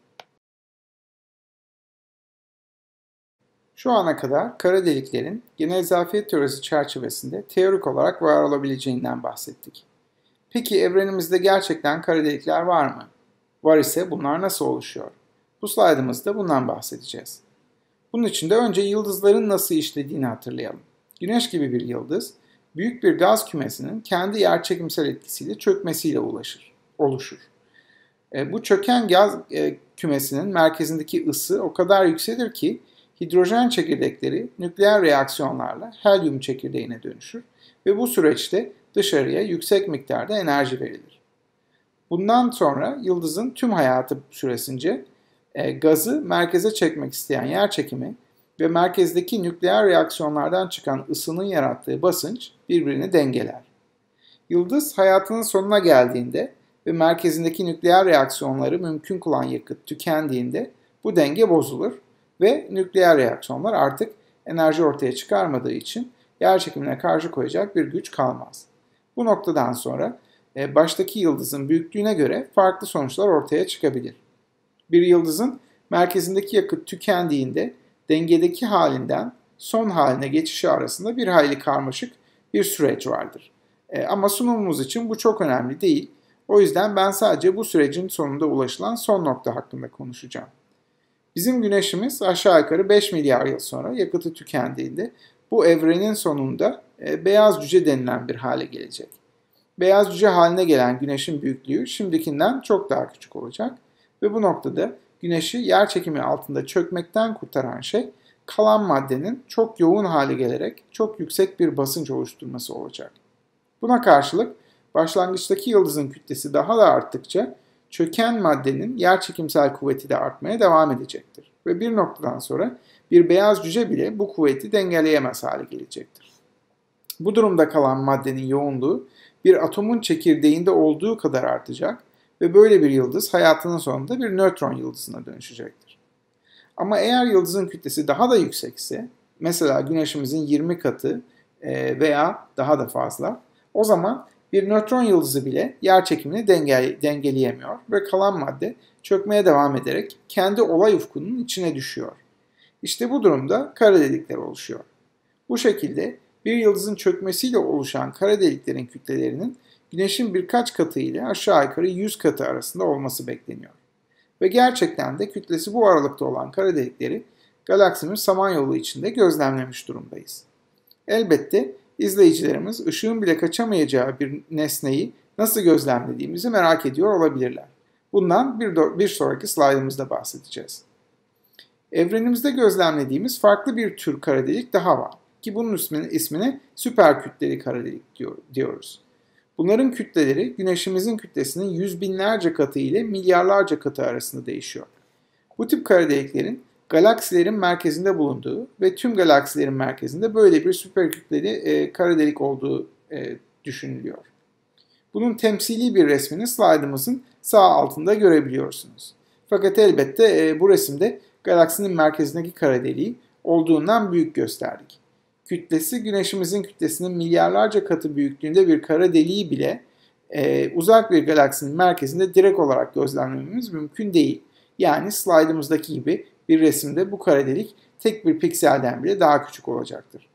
Şu ana kadar kara deliklerin genel zafiyet teorisi çerçevesinde teorik olarak var olabileceğinden bahsettik. Peki evrenimizde gerçekten kara delikler var mı? Var ise bunlar nasıl oluşuyor? Bu slaydımızda bundan bahsedeceğiz. Bunun için de önce yıldızların nasıl işlediğini hatırlayalım. Güneş gibi bir yıldız, büyük bir gaz kümesinin kendi yerçekimsel etkisiyle çökmesiyle ulaşır, oluşur. E, bu çöken gaz e, kümesinin merkezindeki ısı o kadar yükselir ki hidrojen çekirdekleri nükleer reaksiyonlarla helyum çekirdeğine dönüşür ve bu süreçte dışarıya yüksek miktarda enerji verilir. Bundan sonra yıldızın tüm hayatı süresince e, gazı merkeze çekmek isteyen yer çekimi ve merkezdeki nükleer reaksiyonlardan çıkan ısının yarattığı basınç birbirini dengeler. Yıldız hayatının sonuna geldiğinde ve merkezindeki nükleer reaksiyonları mümkün kılan yakıt tükendiğinde bu denge bozulur ve nükleer reaksiyonlar artık enerji ortaya çıkarmadığı için yer çekimine karşı koyacak bir güç kalmaz. Bu noktadan sonra e, baştaki yıldızın büyüklüğüne göre farklı sonuçlar ortaya çıkabilir. Bir yıldızın merkezindeki yakıt tükendiğinde dengedeki halinden son haline geçişi arasında bir hayli karmaşık bir süreç vardır. E, ama sunumumuz için bu çok önemli değil. O yüzden ben sadece bu sürecin sonunda ulaşılan son nokta hakkında konuşacağım. Bizim güneşimiz aşağı yukarı 5 milyar yıl sonra yakıtı tükendiğinde bu evrenin sonunda e, beyaz cüce denilen bir hale gelecek. Beyaz cüce haline gelen güneşin büyüklüğü şimdikinden çok daha küçük olacak ve bu noktada güneşi yer çekimi altında çökmekten kurtaran şey kalan maddenin çok yoğun hale gelerek çok yüksek bir basınç oluşturması olacak. Buna karşılık başlangıçtaki yıldızın kütlesi daha da arttıkça çöken maddenin yer çekimsel kuvveti de artmaya devam edecektir. Ve bir noktadan sonra bir beyaz cüce bile bu kuvveti dengeleyemez hale gelecektir. Bu durumda kalan maddenin yoğunluğu bir atomun çekirdeğinde olduğu kadar artacak ve böyle bir yıldız hayatının sonunda bir nötron yıldızına dönüşecektir. Ama eğer yıldızın kütlesi daha da yüksekse, mesela güneşimizin 20 katı e, veya daha da fazla, o zaman bir nötron yıldızı bile yer çekimini denge, dengeleyemiyor ve kalan madde çökmeye devam ederek kendi olay ufkunun içine düşüyor. İşte bu durumda kara delikler oluşuyor. Bu şekilde bir yıldızın çökmesiyle oluşan kara deliklerin kütlelerinin güneşin birkaç katı ile aşağı yukarı 100 katı arasında olması bekleniyor. Ve gerçekten de kütlesi bu aralıkta olan kara delikleri galaksinin samanyolu içinde gözlemlemiş durumdayız. Elbette izleyicilerimiz ışığın bile kaçamayacağı bir nesneyi nasıl gözlemlediğimizi merak ediyor olabilirler. Bundan bir, bir sonraki slaytımızda bahsedeceğiz. Evrenimizde gözlemlediğimiz farklı bir tür kara delik daha var ki bunun ismini, ismine süper kütleli kara delik diyor, diyoruz. Bunların kütleleri güneşimizin kütlesinin yüz binlerce katı ile milyarlarca katı arasında değişiyor. Bu tip kara deliklerin galaksilerin merkezinde bulunduğu ve tüm galaksilerin merkezinde böyle bir süper kütleli e, kara delik olduğu e, düşünülüyor. Bunun temsili bir resmini slaydımızın sağ altında görebiliyorsunuz. Fakat elbette e, bu resimde galaksinin merkezindeki kara deliği olduğundan büyük gösterdik kütlesi Güneşimizin kütlesinin milyarlarca katı büyüklüğünde bir kara deliği bile e, uzak bir galaksinin merkezinde direkt olarak gözlemlememiz mümkün değil. Yani slaydımızdaki gibi bir resimde bu kara delik tek bir pikselden bile daha küçük olacaktır.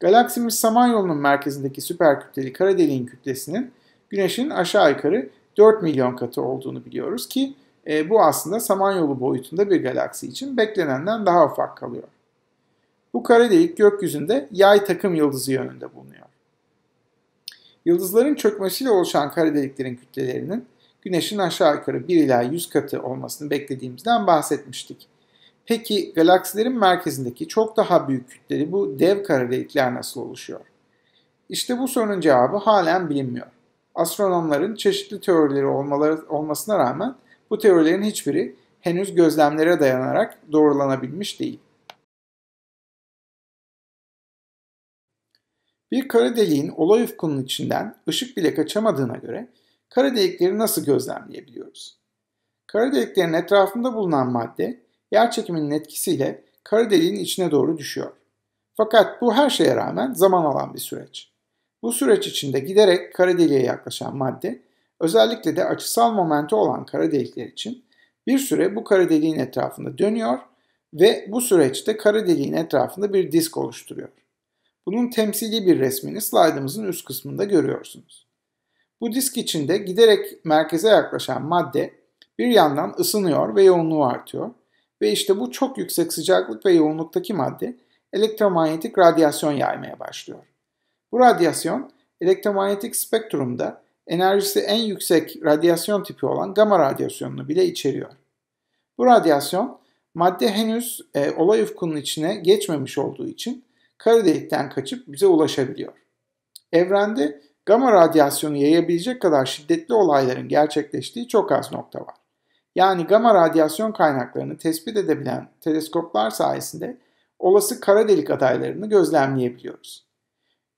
Galaksimiz Samanyolu'nun merkezindeki süper kütleli kara deliğin kütlesinin Güneş'in aşağı yukarı 4 milyon katı olduğunu biliyoruz ki e, bu aslında Samanyolu boyutunda bir galaksi için beklenenden daha ufak kalıyor. Bu kara delik gökyüzünde yay takım yıldızı yönünde bulunuyor. Yıldızların çökmesiyle oluşan kara deliklerin kütlelerinin Güneş'in aşağı yukarı 1 ila 100 katı olmasını beklediğimizden bahsetmiştik. Peki galaksilerin merkezindeki çok daha büyük kütleli bu dev kara delikler nasıl oluşuyor? İşte bu sorunun cevabı halen bilinmiyor. Astronomların çeşitli teorileri olmaları, olmasına rağmen bu teorilerin hiçbiri henüz gözlemlere dayanarak doğrulanabilmiş değil. Bir kara deliğin olay ufkunun içinden ışık bile kaçamadığına göre kara delikleri nasıl gözlemleyebiliyoruz? Kara deliklerin etrafında bulunan madde yer çekiminin etkisiyle kara deliğin içine doğru düşüyor. Fakat bu her şeye rağmen zaman alan bir süreç. Bu süreç içinde giderek kara deliğe yaklaşan madde özellikle de açısal momenti olan kara delikler için bir süre bu kara deliğin etrafında dönüyor ve bu süreçte kara deliğin etrafında bir disk oluşturuyor. Bunun temsili bir resmini slaydımızın üst kısmında görüyorsunuz. Bu disk içinde giderek merkeze yaklaşan madde bir yandan ısınıyor ve yoğunluğu artıyor ve işte bu çok yüksek sıcaklık ve yoğunluktaki madde elektromanyetik radyasyon yaymaya başlıyor. Bu radyasyon elektromanyetik spektrumda enerjisi en yüksek radyasyon tipi olan gama radyasyonunu bile içeriyor. Bu radyasyon madde henüz e, olay ufkunun içine geçmemiş olduğu için kara delikten kaçıp bize ulaşabiliyor. Evrende gama radyasyonu yayabilecek kadar şiddetli olayların gerçekleştiği çok az nokta var. Yani gama radyasyon kaynaklarını tespit edebilen teleskoplar sayesinde olası kara delik adaylarını gözlemleyebiliyoruz.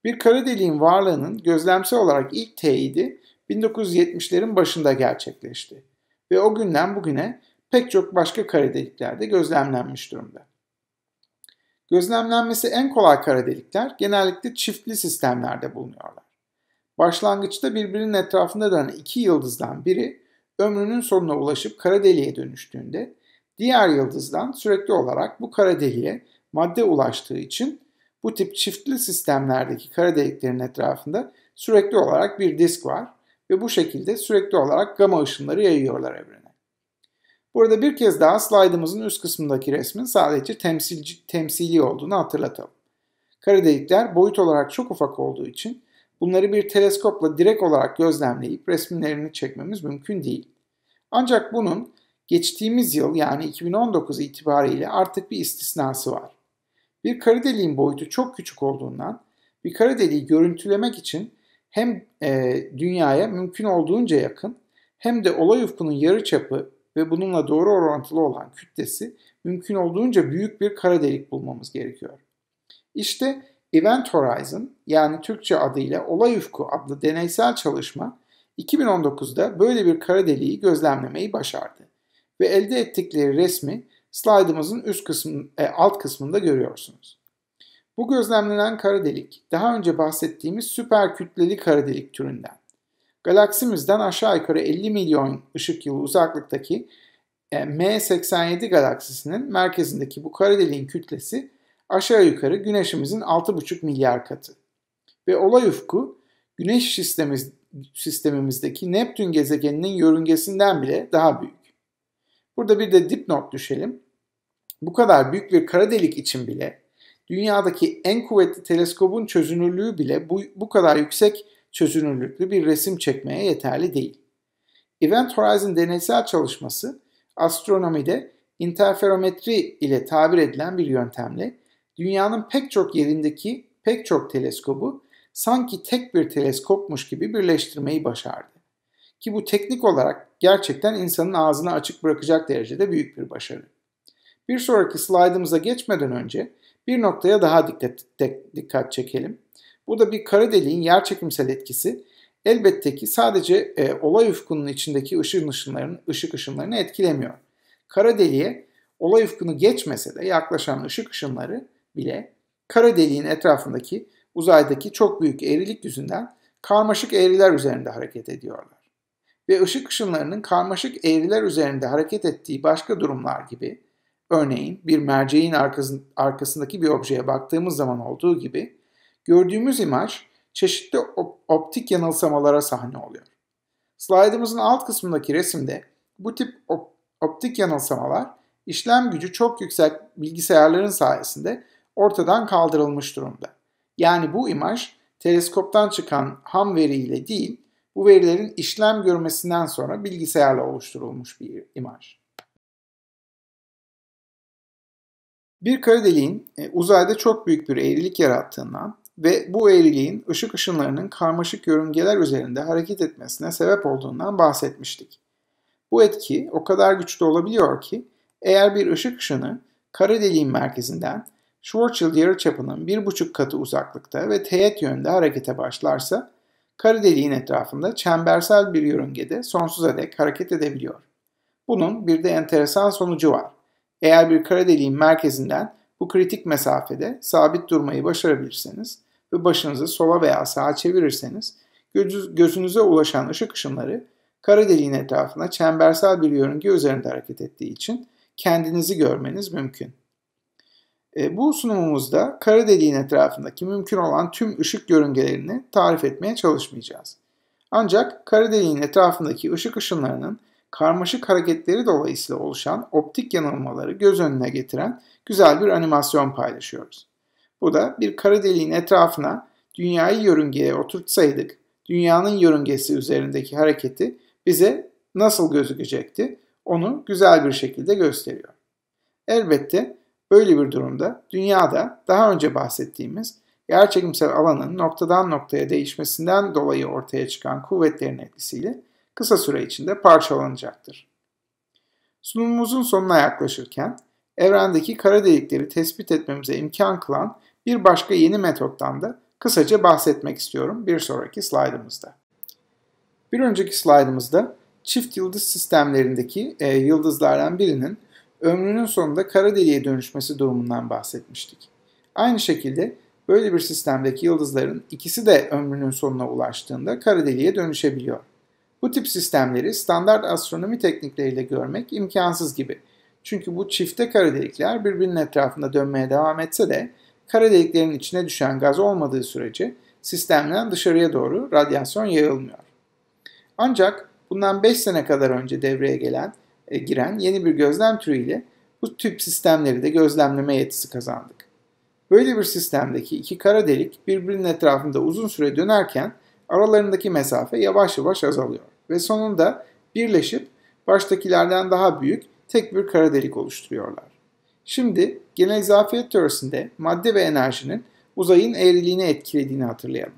Bir kara deliğin varlığının gözlemsel olarak ilk teyidi 1970'lerin başında gerçekleşti ve o günden bugüne pek çok başka kara delikler de gözlemlenmiş durumda. Gözlemlenmesi en kolay kara delikler genellikle çiftli sistemlerde bulunuyorlar. Başlangıçta birbirinin etrafında dönen iki yıldızdan biri ömrünün sonuna ulaşıp kara deliğe dönüştüğünde diğer yıldızdan sürekli olarak bu kara deliğe madde ulaştığı için bu tip çiftli sistemlerdeki kara deliklerin etrafında sürekli olarak bir disk var ve bu şekilde sürekli olarak gama ışınları yayıyorlar evrene. Burada bir kez daha slaydımızın üst kısmındaki resmin sadece temsilci, temsili olduğunu hatırlatalım. Kara delikler boyut olarak çok ufak olduğu için bunları bir teleskopla direkt olarak gözlemleyip resimlerini çekmemiz mümkün değil. Ancak bunun geçtiğimiz yıl yani 2019 itibariyle artık bir istisnası var. Bir kara deliğin boyutu çok küçük olduğundan bir kara deliği görüntülemek için hem e, dünyaya mümkün olduğunca yakın hem de olay ufkunun yarıçapı ve bununla doğru orantılı olan kütlesi mümkün olduğunca büyük bir kara delik bulmamız gerekiyor. İşte Event Horizon yani Türkçe adıyla Olay Ufku adlı deneysel çalışma 2019'da böyle bir kara deliği gözlemlemeyi başardı. Ve elde ettikleri resmi slaydımızın üst kısmı, e, alt kısmında görüyorsunuz. Bu gözlemlenen kara delik daha önce bahsettiğimiz süper kütleli kara delik türünden galaksimizden aşağı yukarı 50 milyon ışık yılı uzaklıktaki e, M87 galaksisinin merkezindeki bu kara deliğin kütlesi aşağı yukarı Güneşimizin 6,5 milyar katı. Ve olay ufku Güneş sistemimiz, sistemimizdeki Neptün gezegeninin yörüngesinden bile daha büyük. Burada bir de dipnot düşelim. Bu kadar büyük bir kara delik için bile dünyadaki en kuvvetli teleskobun çözünürlüğü bile bu, bu kadar yüksek çözünürlüklü bir resim çekmeye yeterli değil. Event Horizon deneysel çalışması astronomide interferometri ile tabir edilen bir yöntemle dünyanın pek çok yerindeki pek çok teleskobu sanki tek bir teleskopmuş gibi birleştirmeyi başardı. Ki bu teknik olarak gerçekten insanın ağzını açık bırakacak derecede büyük bir başarı. Bir sonraki slaydımıza geçmeden önce bir noktaya daha dikkat, dikkat çekelim. Burada bir kara deliğin yer çekimsel etkisi elbette ki sadece e, olay ufkunun içindeki ışık ışınlarının, ışık ışınlarını etkilemiyor. Kara deliğe olay ufkunu geçmese de yaklaşan ışık ışınları bile kara deliğin etrafındaki uzaydaki çok büyük eğrilik yüzünden karmaşık eğriler üzerinde hareket ediyorlar. Ve ışık ışınlarının karmaşık eğriler üzerinde hareket ettiği başka durumlar gibi, örneğin bir merceğin arkasındaki bir objeye baktığımız zaman olduğu gibi, gördüğümüz imaj çeşitli optik yanılsamalara sahne oluyor. Slide'ımızın alt kısmındaki resimde bu tip optik yanılsamalar işlem gücü çok yüksek bilgisayarların sayesinde ortadan kaldırılmış durumda. Yani bu imaj teleskoptan çıkan ham veriyle değil, bu verilerin işlem görmesinden sonra bilgisayarla oluşturulmuş bir imaj. Bir kara deliğin e, uzayda çok büyük bir eğrilik yarattığından ve bu eğriliğin ışık ışınlarının karmaşık yörüngeler üzerinde hareket etmesine sebep olduğundan bahsetmiştik. Bu etki o kadar güçlü olabiliyor ki eğer bir ışık ışını kara deliğin merkezinden Schwarzschild yarıçapının 1,5 katı uzaklıkta ve teğet yönde harekete başlarsa kara deliğin etrafında çembersel bir yörüngede sonsuza dek hareket edebiliyor. Bunun bir de enteresan sonucu var. Eğer bir kara deliğin merkezinden bu kritik mesafede sabit durmayı başarabilirseniz ve başınızı sola veya sağa çevirirseniz gözünüze ulaşan ışık ışınları kara deliğin etrafına çembersel bir yörünge üzerinde hareket ettiği için kendinizi görmeniz mümkün. E, bu sunumumuzda kara deliğin etrafındaki mümkün olan tüm ışık yörüngelerini tarif etmeye çalışmayacağız. Ancak kara deliğin etrafındaki ışık ışınlarının karmaşık hareketleri dolayısıyla oluşan optik yanılmaları göz önüne getiren güzel bir animasyon paylaşıyoruz. Bu da bir kara deliğin etrafına dünyayı yörüngeye oturtsaydık, dünyanın yörüngesi üzerindeki hareketi bize nasıl gözükecekti onu güzel bir şekilde gösteriyor. Elbette böyle bir durumda dünyada daha önce bahsettiğimiz yerçekimsel alanın noktadan noktaya değişmesinden dolayı ortaya çıkan kuvvetlerin etkisiyle kısa süre içinde parçalanacaktır. Sunumumuzun sonuna yaklaşırken evrendeki kara delikleri tespit etmemize imkan kılan bir başka yeni metottan da kısaca bahsetmek istiyorum bir sonraki slaydımızda. Bir önceki slaydımızda çift yıldız sistemlerindeki e, yıldızlardan birinin ömrünün sonunda kara deliğe dönüşmesi durumundan bahsetmiştik. Aynı şekilde böyle bir sistemdeki yıldızların ikisi de ömrünün sonuna ulaştığında kara deliğe dönüşebiliyor. Bu tip sistemleri standart astronomi teknikleriyle görmek imkansız gibi. Çünkü bu çifte kara delikler birbirinin etrafında dönmeye devam etse de kara deliklerin içine düşen gaz olmadığı sürece sistemden dışarıya doğru radyasyon yayılmıyor. Ancak bundan 5 sene kadar önce devreye gelen, e, giren yeni bir gözlem türüyle bu tip sistemleri de gözlemleme yetisi kazandık. Böyle bir sistemdeki iki kara delik birbirinin etrafında uzun süre dönerken aralarındaki mesafe yavaş yavaş azalıyor ve sonunda birleşip baştakilerden daha büyük tek bir kara delik oluşturuyorlar. Şimdi genel zafiyet teorisinde madde ve enerjinin uzayın eğriliğini etkilediğini hatırlayalım.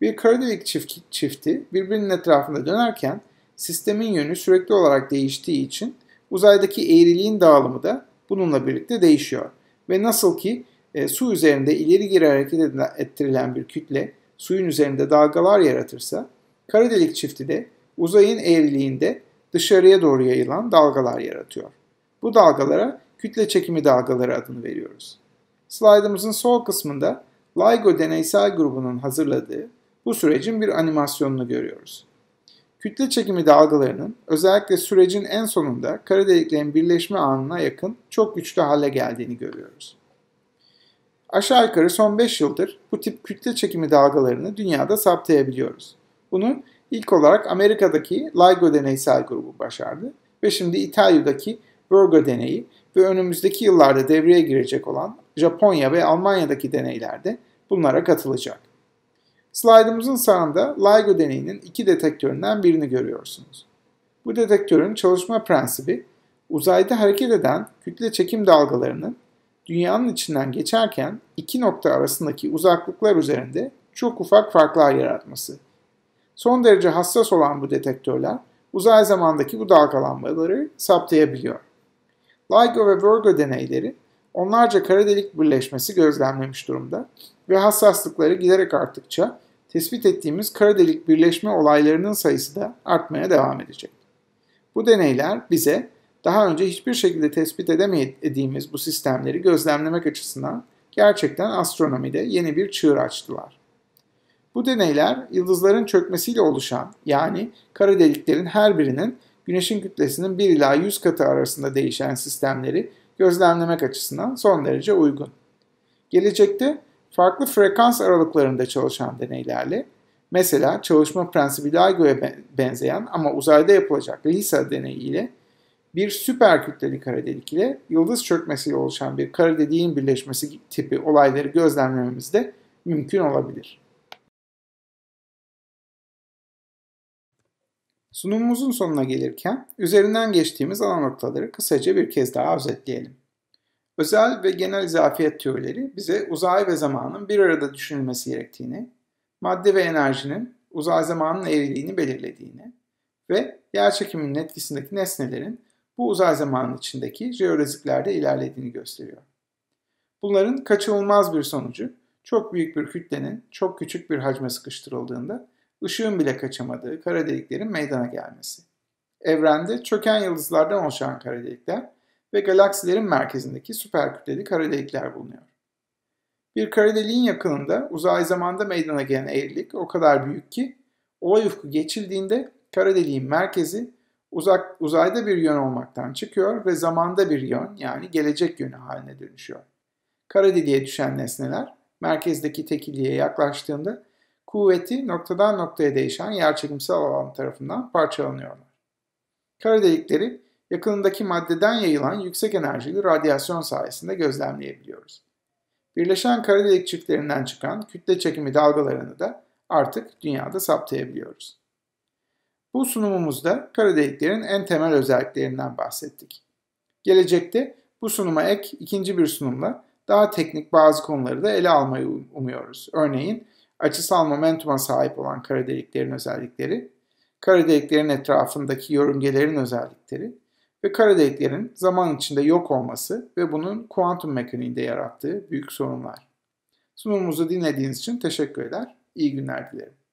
Bir karadelik çifti birbirinin etrafında dönerken sistemin yönü sürekli olarak değiştiği için uzaydaki eğriliğin dağılımı da bununla birlikte değişiyor. Ve nasıl ki e, su üzerinde ileri geri hareket ettirilen bir kütle suyun üzerinde dalgalar yaratırsa, karadelik çifti de uzayın eğriliğinde dışarıya doğru yayılan dalgalar yaratıyor. Bu dalgalara kütle çekimi dalgaları adını veriyoruz. Slide'ımızın sol kısmında LIGO deneysel grubunun hazırladığı bu sürecin bir animasyonunu görüyoruz. Kütle çekimi dalgalarının özellikle sürecin en sonunda kara deliklerin birleşme anına yakın çok güçlü hale geldiğini görüyoruz. Aşağı yukarı son 5 yıldır bu tip kütle çekimi dalgalarını dünyada saptayabiliyoruz. Bunu ilk olarak Amerika'daki LIGO deneysel grubu başardı ve şimdi İtalya'daki Virgo deneyi ve önümüzdeki yıllarda devreye girecek olan Japonya ve Almanya'daki deneylerde bunlara katılacak. Slaydımızın sağında LIGO deneyinin iki detektöründen birini görüyorsunuz. Bu detektörün çalışma prensibi uzayda hareket eden kütle çekim dalgalarının dünyanın içinden geçerken iki nokta arasındaki uzaklıklar üzerinde çok ufak farklar yaratması. Son derece hassas olan bu detektörler uzay zamandaki bu dalgalanmaları saptayabiliyor. LIGO ve Virgo deneyleri onlarca kara delik birleşmesi gözlemlemiş durumda ve hassaslıkları giderek arttıkça tespit ettiğimiz kara delik birleşme olaylarının sayısı da artmaya devam edecek. Bu deneyler bize daha önce hiçbir şekilde tespit edemediğimiz bu sistemleri gözlemlemek açısından gerçekten astronomide yeni bir çığır açtılar. Bu deneyler yıldızların çökmesiyle oluşan yani kara deliklerin her birinin Güneş'in kütlesinin 1 ila 100 katı arasında değişen sistemleri gözlemlemek açısından son derece uygun. Gelecekte farklı frekans aralıklarında çalışan deneylerle, mesela çalışma prensibi LIGO'ya benzeyen ama uzayda yapılacak LISA deneyiyle bir süper kütleli kara delik ile yıldız çökmesiyle oluşan bir kara deliğin birleşmesi tipi olayları gözlemlememiz de mümkün olabilir. Sunumumuzun sonuna gelirken üzerinden geçtiğimiz ana noktaları kısaca bir kez daha özetleyelim. Özel ve genel izafiyet teorileri bize uzay ve zamanın bir arada düşünülmesi gerektiğini, madde ve enerjinin uzay zamanın eğriliğini belirlediğini ve yerçekiminin etkisindeki nesnelerin bu uzay zamanın içindeki jeoreziklerde ilerlediğini gösteriyor. Bunların kaçınılmaz bir sonucu çok büyük bir kütlenin çok küçük bir hacme sıkıştırıldığında ışığın bile kaçamadığı kara deliklerin meydana gelmesi. Evrende çöken yıldızlardan oluşan kara delikler ve galaksilerin merkezindeki süper kütleli kara delikler bulunuyor. Bir kara deliğin yakınında uzay zamanda meydana gelen eğrilik o kadar büyük ki olay ufku geçildiğinde kara deliğin merkezi uzak, uzayda bir yön olmaktan çıkıyor ve zamanda bir yön yani gelecek yönü haline dönüşüyor. Kara deliğe düşen nesneler merkezdeki tekilliğe yaklaştığında kuvveti noktadan noktaya değişen yerçekimsel alan tarafından parçalanıyorlar. Kara delikleri yakınındaki maddeden yayılan yüksek enerjili radyasyon sayesinde gözlemleyebiliyoruz. Birleşen kara delik çiftlerinden çıkan kütle çekimi dalgalarını da artık dünyada saptayabiliyoruz. Bu sunumumuzda kara deliklerin en temel özelliklerinden bahsettik. Gelecekte bu sunuma ek ikinci bir sunumla daha teknik bazı konuları da ele almayı um-, umuyoruz. Örneğin açısal momentuma sahip olan kara deliklerin özellikleri, kara deliklerin etrafındaki yörüngelerin özellikleri ve kara deliklerin zaman içinde yok olması ve bunun kuantum mekaniğinde yarattığı büyük sorunlar. Sunumumuzu dinlediğiniz için teşekkür eder. İyi günler dilerim.